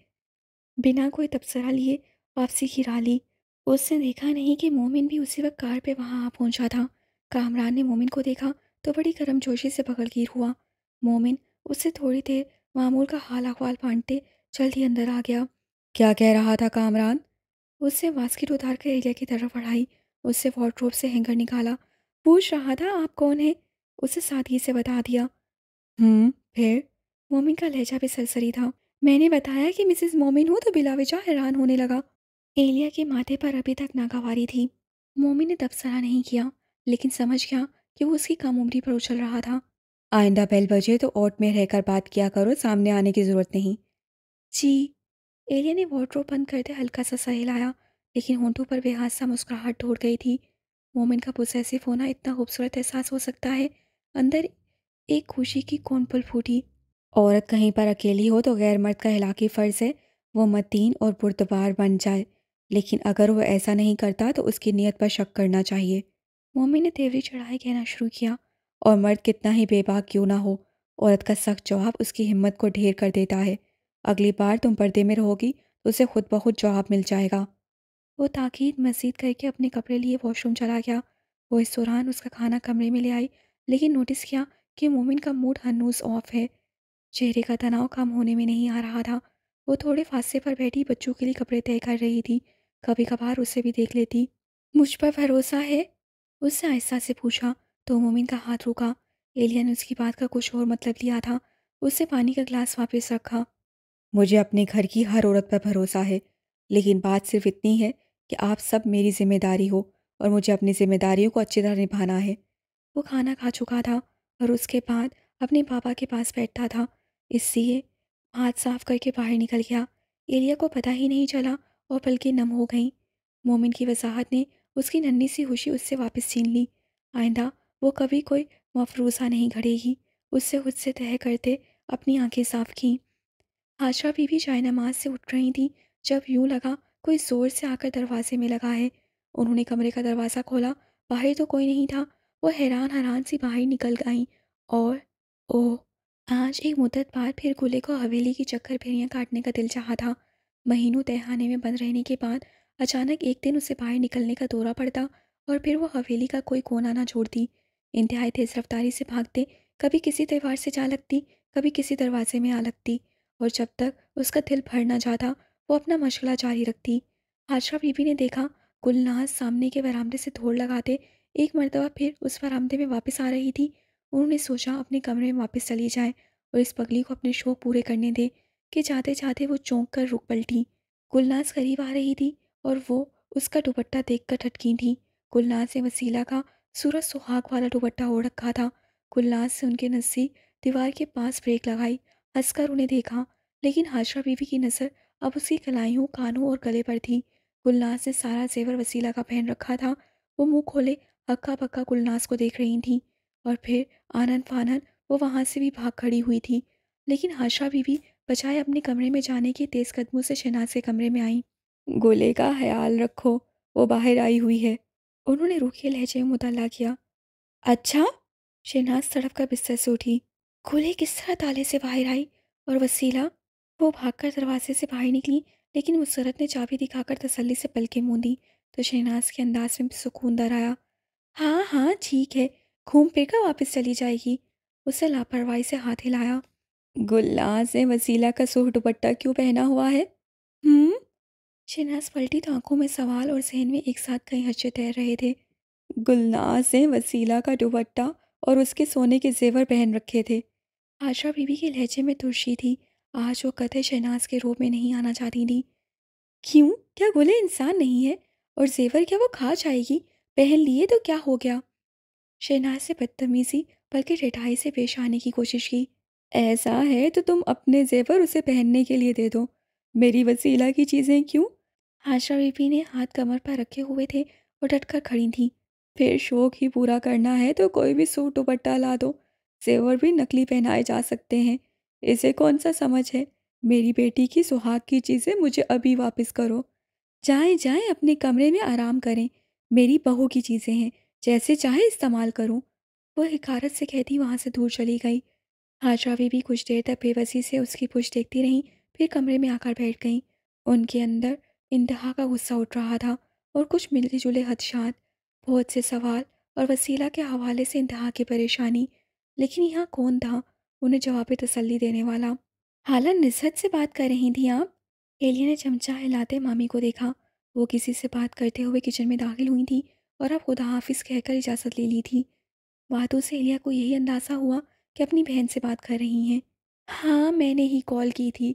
बिना कोई तबसरा लिए वापसी की राह ली उसने देखा नहीं कि मोमिन भी उसी वक्त कार पे वहाँ आ पहुँचा था कामरान ने मोमिन को देखा तो बड़ी गर्म जोशी से बगलगीर हुआ मोमिन उससे थोड़ी देर मामूल का हाल अखवाल बांटते जल्द ही अंदर आ गया क्या कह रहा था कामरान उससे वास्किट उतार कर एलिया की तरफ बढ़ाई उससे वार्ड्रोब से हैंगर निकाला पूछ रहा था आप कौन है उसे सादगी से बता दिया हम्म फिर मोमिन का लहजा भी सरसरी था मैंने बताया कि मिसेस मोमिन हूँ तो बिलाविजा हैरान होने लगा एलिया के माथे पर अभी तक नागावारी थी मोमिन ने तबसरा नहीं किया लेकिन समझ गया कि वो उसकी कम उम्री पर उछल रहा था आइंदा बेल बजे तो ओट में रहकर बात किया करो सामने आने की ज़रूरत नहीं जी एलिया ने वॉड्रोप बंद करते हल्का सा सहलाया लेकिन होंठों पर बेहादसा सा मुस्कुराहट ढोड़ गई थी मोमिन का पुसैसिफ होना इतना खूबसूरत एहसास हो सकता है अंदर एक खुशी की कौन पुल फूटी औरत कहीं पर अकेली हो तो गैर मर्द का हिलाकी फ़र्ज़ है वो मतीन और पुरतबार बन जाए लेकिन अगर वह ऐसा नहीं करता तो उसकी नीयत पर शक करना चाहिए मम्मी ने तेवरी चढ़ाई कहना शुरू किया और मर्द कितना ही बेबाक क्यों ना हो औरत का सख्त जवाब उसकी हिम्मत को ढेर कर देता है अगली बार तुम पर्दे में रहोगी तो उसे खुद बहुत जवाब मिल जाएगा वो ताकीद मजीद करके अपने कपड़े लिए वॉशरूम चला गया वो इस दौरान उसका खाना कमरे में ले आई लेकिन नोटिस किया कि मोमिन का मूड हनूस ऑफ है चेहरे का तनाव कम होने में नहीं आ रहा था वो थोड़े फासे पर बैठी बच्चों के लिए कपड़े तय कर रही थी कभी कभार उसे भी देख लेती मुझ पर भरोसा है उसने आहिस्ता से पूछा तो मोमिन का हाथ रुका एलिया ने उसकी बात का कुछ और मतलब लिया था उससे पानी का ग्लास वापस रखा मुझे अपने घर की हर औरत पर भरोसा है लेकिन बात सिर्फ इतनी है कि आप सब मेरी जिम्मेदारी हो और मुझे अपनी जिम्मेदारियों को अच्छी तरह निभाना है वो खाना खा चुका था और उसके बाद अपने पापा के पास बैठता था इसलिए हाथ साफ करके बाहर निकल गया एलिया को पता ही नहीं चला और बल्कि नम हो गई मोमिन की वजाहत ने उसकी नन्ही सी खुशी उससे वापस छीन ली आइंदा वो कभी कोई मफरूसा नहीं घड़ेगी उससे खुद से तय करते अपनी आंखें साफ की आशा बीवी चाय नमाज से उठ रही थी जब यूं लगा कोई ज़ोर से आकर दरवाजे में लगा है उन्होंने कमरे का दरवाज़ा खोला बाहर तो कोई नहीं था वो हैरान हैरान सी बाहर निकल आई और ओह आज एक मुद्दत बाद फिर गुले को हवेली की चक्कर फेरियाँ काटने का दिल चाह था महीनों तहखाने में बंद रहने के बाद अचानक एक दिन उसे बाहर निकलने का दौरा पड़ता और फिर वो हवेली का कोई कोना ना छोड़ती इंतहाई तेज रफ्तारी से भागते कभी किसी त्यौहार से जा लगती कभी किसी दरवाजे में आ लगती और जब तक उसका दिल भर ना जाता वो अपना मशगला जारी रखती आशरा बीबी ने देखा गुलनाज सामने के बरामदे से दौड़ लगाते एक मरतबा फिर उस बरामदे में वापस आ रही थी उन्होंने सोचा अपने कमरे में वापस चली जाए और इस पगली को अपने शौक पूरे करने दे कि जाते जाते वो चौंक कर रुक पलटी गुलनाज करीब आ रही थी और वो उसका दुपट्टा देख कर ठटकी थी गुलनाज ने वसीला का सूरज सुहाग वाला दुपट्टा ओढ़ रखा था गुलनाज से उनके नज़दीक दीवार के पास ब्रेक लगाई हंसकर उन्हें देखा लेकिन हाजरा बीवी की नज़र अब उसकी कलाइयों कानों और गले पर थी गुलनाज ने सारा जेवर वसीला का पहन रखा था वो मुंह खोले हक्का पक्का गुलनाज को देख रही थी और फिर आनन फानन वो वहाँ से भी भाग खड़ी हुई थी लेकिन हाशा बीवी बजाय अपने कमरे में जाने के तेज़ कदमों से शहनाज के कमरे में आई गोले का ख्याल रखो वो बाहर आई हुई है उन्होंने रूखे लहजे में मुताला किया अच्छा शहनाज सड़क का बिस्तर से उठी गोले किस तरह ताले से बाहर आई और वसीला वो भागकर दरवाजे से बाहर निकली लेकिन मुसरत ने चाबी दिखाकर तसल्ली से पलके मूंदी तो शहनाज के अंदाज में सुकून दर आया हाँ हाँ ठीक है घूम फिर कर वापस चली जाएगी उसे लापरवाही से हाथ हिलाया गुल्लाज ने वसीला का सूह दुपट्टा क्यों पहना हुआ है हम्म शिनाज पलटी तो आंखों में सवाल और जहन में एक साथ कई हर्चे तैर रहे थे गुलनाज ने वसीला का दुपट्टा और उसके सोने के जेवर पहन रखे थे आशा बीबी के लहजे में तुरशी थी आज वो कथे शहनाज के रूप में नहीं आना चाहती थी क्यों क्या गुले इंसान नहीं है और जेवर क्या वो खा जाएगी पहन लिए तो क्या हो गया शहनाज से बदतमीज़ी बल्कि रिठाई से पेश आने की कोशिश की ऐसा है तो तुम अपने जेवर उसे पहनने के लिए दे दो मेरी वसीला की चीज़ें क्यों आशा बीबी ने हाथ कमर पर रखे हुए थे और डट कर खड़ी थी फिर शौक ही पूरा करना है तो कोई भी सूट दुपट्टा ला दो जेवर भी नकली पहनाए जा सकते हैं इसे कौन सा समझ है मेरी बेटी की सुहाग की चीज़ें मुझे अभी वापस करो जाएं जाएं अपने कमरे में आराम करें मेरी बहू की चीज़ें हैं जैसे चाहे इस्तेमाल करूं वो हिकारत से कहती वहां से दूर चली गई हाजरा भी कुछ देर तक बेबसी से उसकी पुछ देखती रही फिर कमरे में आकर बैठ गई उनके अंदर इंतहा का गुस्सा उठ रहा था और कुछ मिलते जुले हदशात बहुत से सवाल और वसीला के हवाले से इंतहा की परेशानी लेकिन यहाँ कौन था उन्हें जवाब तसल्ली देने वाला हालन नस्हत से बात कर रही थी आप एलिया ने चमचा हिलाते मामी को देखा वो किसी से बात करते हुए किचन में दाखिल हुई थी और अब खुदा हाफिज कहकर इजाज़त ले ली थी बातों से एलिया को यही अंदाज़ा हुआ कि अपनी बहन से बात कर रही हैं हाँ मैंने ही कॉल की थी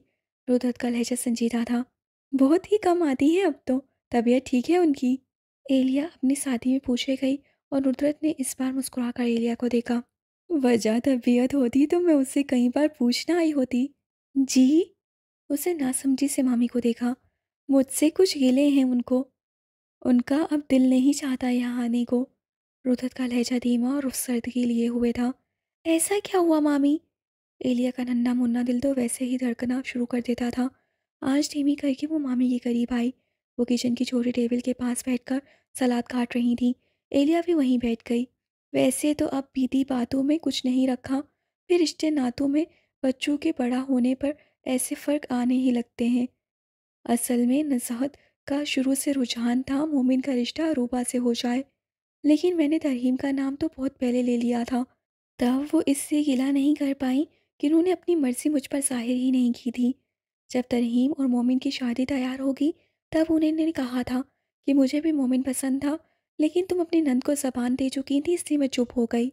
रुदत का लहजा संजीदा था बहुत ही कम आती है अब तो तबीयत ठीक है उनकी एलिया अपने साथी में पूछे गई और रुदरत ने इस बार मुस्कुरा कर एलिया को देखा वजह तबीयत होती तो मैं उससे कई बार पूछना आई होती जी उसे नासमझी से मामी को देखा मुझसे कुछ गिले हैं उनको उनका अब दिल नहीं चाहता यहाँ आने को रुदत का लहजा धीमा और के लिए हुए था ऐसा क्या हुआ मामी एलिया का नन्ना मुन्ना दिल तो वैसे ही धड़कना शुरू कर देता था आज धीमी करके वो मामी के करीब आई वो किचन की छोटी टेबल के पास बैठकर सलाद काट रही थी एलिया भी वहीं बैठ गई वैसे तो अब बीती बातों में कुछ नहीं रखा फिर रिश्ते नातों में बच्चों के बड़ा होने पर ऐसे फ़र्क आने ही लगते हैं असल में नजहत का शुरू से रुझान था मोमिन का रिश्ता अरूबा से हो जाए लेकिन मैंने तरहीम का नाम तो बहुत पहले ले लिया था तब वो इससे गिला नहीं कर पाई कि उन्होंने अपनी मर्जी मुझ पर जाहिर ही नहीं की थी जब तरहीम और मोमिन की शादी तैयार होगी तब उन्होंने कहा था कि मुझे भी मोमिन पसंद था लेकिन तुम अपनी नंद को जबान दे चुकी थी इसलिए मैं चुप हो गई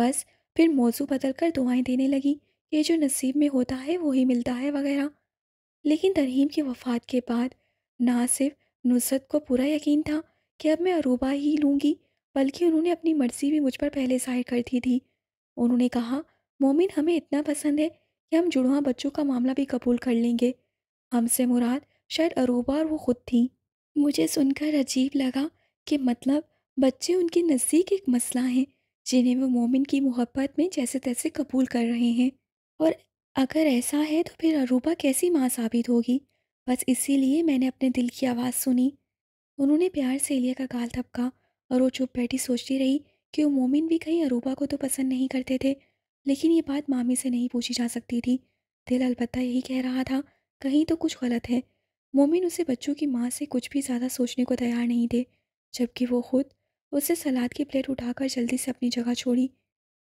बस फिर मौजू बदल कर दुआएँ देने लगी ये जो नसीब में होता है वही मिलता है वगैरह लेकिन तरहीम की वफ़ात के बाद ना सिर्फ नुसरत को पूरा यकीन था कि अब मैं अरूबा ही लूँगी बल्कि उन्होंने अपनी मर्जी भी मुझ पर पहले जाहिर कर दी थी उन्होंने कहा मोमिन हमें इतना पसंद है कि हम जुड़वा बच्चों का मामला भी कबूल कर लेंगे हमसे मुराद शायद अरूबा और वो खुद थी मुझे सुनकर अजीब लगा कि मतलब बच्चे उनके नज़दीक एक मसला हैं जिन्हें वो मोमिन की मोहब्बत में जैसे तैसे कबूल कर रहे हैं और अगर ऐसा है तो फिर अरूबा कैसी माँ साबित होगी बस इसीलिए मैंने अपने दिल की आवाज़ सुनी उन्होंने प्यार से एलिया का गाल थपका और वो चुप बैठी सोचती रही कि वो मोमिन भी कहीं अरूबा को तो पसंद नहीं करते थे लेकिन ये बात मामी से नहीं पूछी जा सकती थी दिल अलबत्ता यही कह रहा था कहीं तो कुछ गलत है मोमिन उसे बच्चों की माँ से कुछ भी ज़्यादा सोचने को तैयार नहीं थे जबकि वो खुद उसे सलाद की प्लेट उठाकर जल्दी से अपनी जगह छोड़ी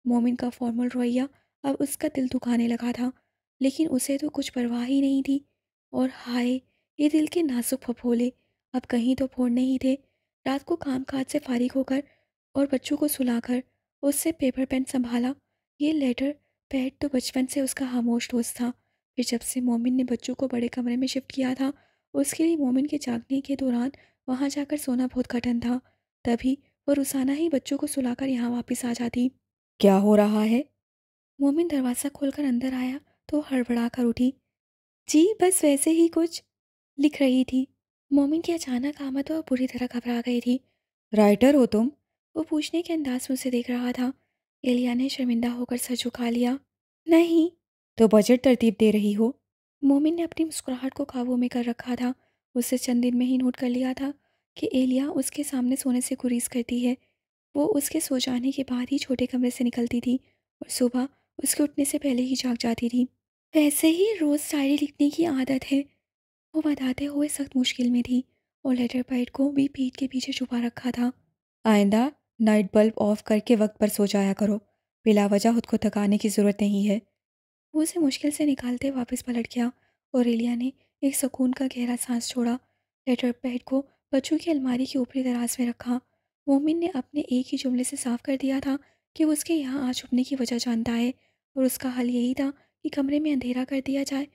मोमिन का फॉर्मल रवैया अब उसका दिल दुखाने लगा था लेकिन उसे तो कुछ परवाह ही नहीं थी और हाय ये दिल के नाजुक फफोले अब कहीं तो फोड़ने ही थे रात को काम काज से फारिग होकर और बच्चों को सुलाकर उससे पेपर पेन संभाला ये लेटर पैड तो बचपन से उसका खामोश दोस्त था फिर जब से मोमिन ने बच्चों को बड़े कमरे में शिफ्ट किया था उसके लिए मोमिन के जागने के दौरान वहाँ जाकर सोना बहुत कठिन था तभी वो रोसाना ही बच्चों को सुलाकर यहाँ वापस आ जाती क्या हो रहा है मोमिन दरवाज़ा खोलकर अंदर आया तो हड़बड़ा कर उठी जी बस वैसे ही कुछ लिख रही थी मोमिन की अचानक आमद और बुरी तरह घबरा गई थी राइटर हो तुम वो पूछने के अंदाज में उसे देख रहा था एलिया ने शर्मिंदा होकर सर झुका लिया नहीं तो बजट तरतीब दे रही हो मोमिन ने अपनी मुस्कुराहट को काबू में कर रखा था उससे चंद दिन में ही नोट कर लिया था कि एलिया उसके सामने सोने से गुरीज करती है वो उसके सो जाने के बाद ही छोटे कमरे से निकलती थी और सुबह उसके उठने से पहले ही जाग जाती थी वैसे ही रोज़ शायरी लिखने की आदत है वो बताते हुए सख्त मुश्किल में थी और लेटर पैड को भी पीठ के पीछे छुपा रखा था आइंदा नाइट बल्ब ऑफ करके वक्त पर सो जाया करो बिला वजह खुद को थकाने की ज़रूरत नहीं है वो उसे मुश्किल से निकालते वापस पलट गया और रेलिया ने एक सुकून का गहरा सांस छोड़ा लेटर पैड को बच्चों की अलमारी के ऊपरी दराज में रखा मोमिन ने अपने एक ही जुमले से साफ कर दिया था कि उसके यहाँ आ छुपने की वजह जानता है और उसका हल यही था कि कमरे में अंधेरा कर दिया जाए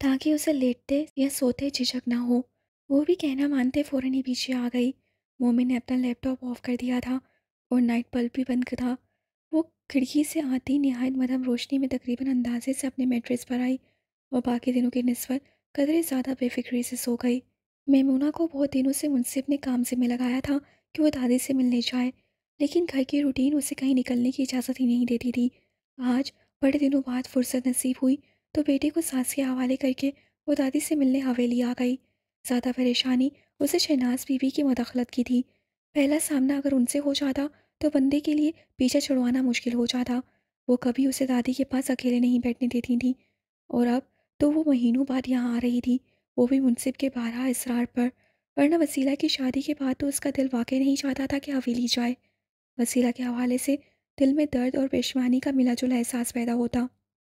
ताकि उसे लेटते या सोते झिझक ना हो वो भी कहना मानते फ़ौरन ही पीछे आ गई मोमिन ने अपना लैपटॉप ऑफ कर दिया था और नाइट बल्ब भी बंद था वो खिड़की से आती नहायत मदम रोशनी में तकरीबन अंदाजे से अपने मेट्रेस पर आई और बाकी दिनों की नस्बत कदरे ज़्यादा बेफिक्री से सो गई मेमूना को बहुत दिनों से मुंसे अपने काम से में लगाया था कि वो दादी से मिलने जाए लेकिन घर की रूटीन उसे कहीं निकलने की इजाज़त ही नहीं देती थी आज बड़े दिनों बाद फुर्सत नसीब हुई तो बेटे को सांस के हवाले करके वो दादी से मिलने हवेली आ गई ज़्यादा परेशानी उसे शहनाज बीबी की मदखलत की थी पहला सामना अगर उनसे हो जाता तो बंदे के लिए पीछा छुड़वाना मुश्किल हो जाता वो कभी उसे दादी के पास अकेले नहीं बैठने देती थी और अब तो वो महीनों बाद यहाँ आ रही थी वो भी मुनसिब के बारह इसरार पर वरना वसीला की शादी के बाद तो उसका दिल वाकई नहीं चाहता था कि हवेली जाए वसीला के हवाले से दिल में दर्द और पेशवानी का मिला जुला एहसास पैदा होता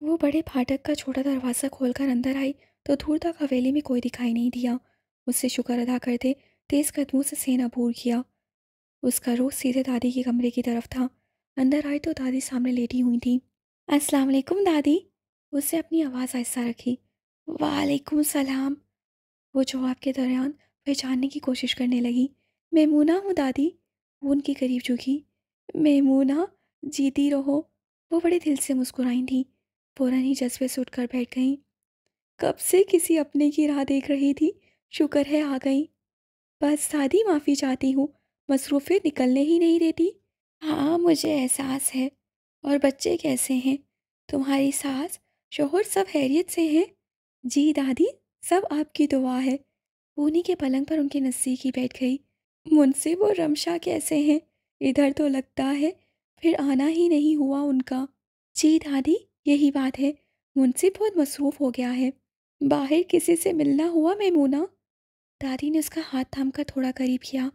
वो बड़े फाटक का छोटा दरवाज़ा खोलकर अंदर आई तो दूर तक हवेली में कोई दिखाई नहीं दिया उससे शुक्र अदा करते तेज़ कदमों से सेना भूर किया उसका रोज़ सीधे दादी के कमरे की तरफ था अंदर आई तो दादी सामने लेटी हुई थी अस्सलाम वालेकुम दादी उसने अपनी आवाज़ आहिस्ता रखी वालेकुम सलाम वो जवाब के दौरान पहचानने की कोशिश करने लगी मेमूना हूँ दादी वो उनके करीब झुकी मेमूना जीती रहो वो बड़े दिल से मुस्कुराई थी फ़ौरन ही जज्बे से उठकर बैठ गई कब से किसी अपने की राह देख रही थी शुक्र है आ गई बस सादी माफ़ी चाहती हूँ मसरूफ़े निकलने ही नहीं देती हाँ मुझे एहसास है और बच्चे कैसे हैं तुम्हारी सास शोहर सब हैरियत से हैं जी दादी सब आपकी दुआ है पूनी के पलंग पर उनके नज़दीक ही बैठ गई मुनसिब और रमशा कैसे हैं इधर तो लगता है फिर आना ही नहीं हुआ उनका जी दादी यही बात है मुंशी बहुत मसरूफ़ हो गया है बाहर किसी से मिलना हुआ मेमूना दादी ने उसका हाथ थाम कर थोड़ा करीब किया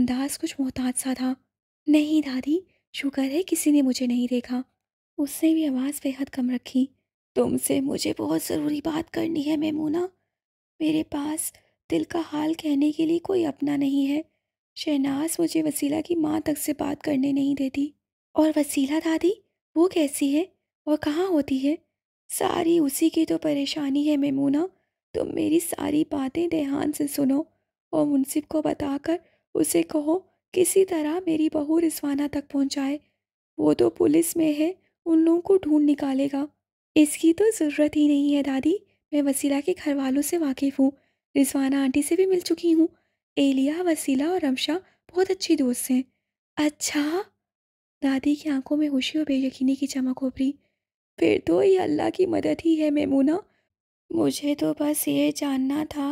अंदाज कुछ मोहताज सा था नहीं दादी शुक्र है किसी ने मुझे नहीं देखा उसने भी आवाज़ बेहद कम रखी तुमसे मुझे बहुत ज़रूरी बात करनी है मेमूना मेरे पास दिल का हाल कहने के लिए कोई अपना नहीं है शहनाज मुझे वसीला की माँ तक से बात करने नहीं देती और वसीला दादी वो कैसी है और कहाँ होती है सारी उसी की तो परेशानी है मेमूना तुम मेरी सारी बातें देहान से सुनो और मुंसिब को बताकर उसे कहो किसी तरह मेरी बहू रिसवाना तक पहुँचाए वो तो पुलिस में है उन लोगों को ढूंढ निकालेगा इसकी तो ज़रूरत ही नहीं है दादी मैं वसीला के घर वालों से वाकिफ़ हूँ रिजवाना आंटी से भी मिल चुकी हूँ एलिया वसीला और रमशा बहुत अच्छी दोस्त हैं अच्छा दादी की आंखों में खुशी और बेयकीनी की चमक उभरी फिर तो ये अल्लाह की मदद ही है मेमूना मुझे तो बस ये जानना था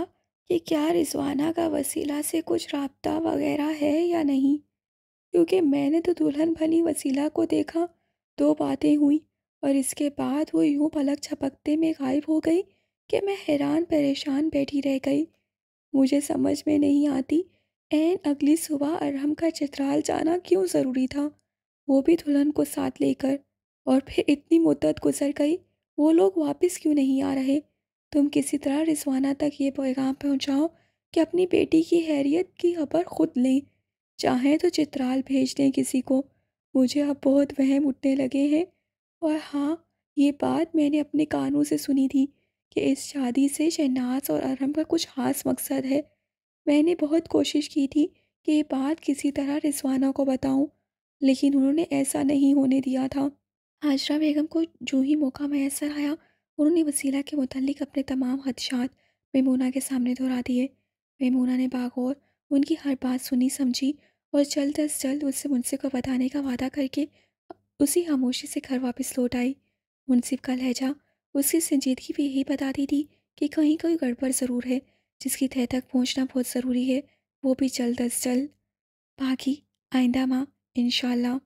कि क्या रिजवाना का वसीला से कुछ रबता वगैरह है या नहीं क्योंकि मैंने तो दुल्हन भनी वसीला को देखा दो बातें हुई और इसके बाद वो यूं पलक झपकते में गायब हो गई कि मैं हैरान परेशान बैठी रह गई मुझे समझ में नहीं आती एन अगली सुबह अरहम का चित्राल जाना क्यों ज़रूरी था वो भी दुल्हन को साथ लेकर और फिर इतनी मुद्दत गुजर गई वो लोग वापस क्यों नहीं आ रहे तुम किसी तरह रिजवाना तक ये पैगाम पहुंचाओ कि अपनी बेटी की हैरियत की खबर खुद लें चाहें तो चित्राल भेज दें किसी को मुझे अब बहुत वहम उठने लगे हैं और हाँ ये बात मैंने अपने कानों से सुनी थी कि इस शादी से शहनाज और अरहम का कुछ खास मकसद है मैंने बहुत कोशिश की थी कि ये बात किसी तरह रिजवाना को बताऊँ लेकिन उन्होंने ऐसा नहीं होने दिया था हाजरा बेगम को जो ही मौका मैसर आया उन्होंने वसीला के मतलब अपने तमाम खदशात मेमूना के सामने दोहरा दिए मेमूना ने बागौर उनकी हर बात सुनी समझी और जल्द अज जल्द उससे मुंसिब को बताने का वादा करके उसी खामोशी से घर वापस लौट आई मुनसिब का लहजा उसकी संजीदगी भी यही बताती थी कि कहीं कोई गड़बड़ ज़रूर है जिसकी तह तक पहुँचना बहुत ज़रूरी है वो भी जल्द अज जल्द बाकी आइंदा माँ inshallah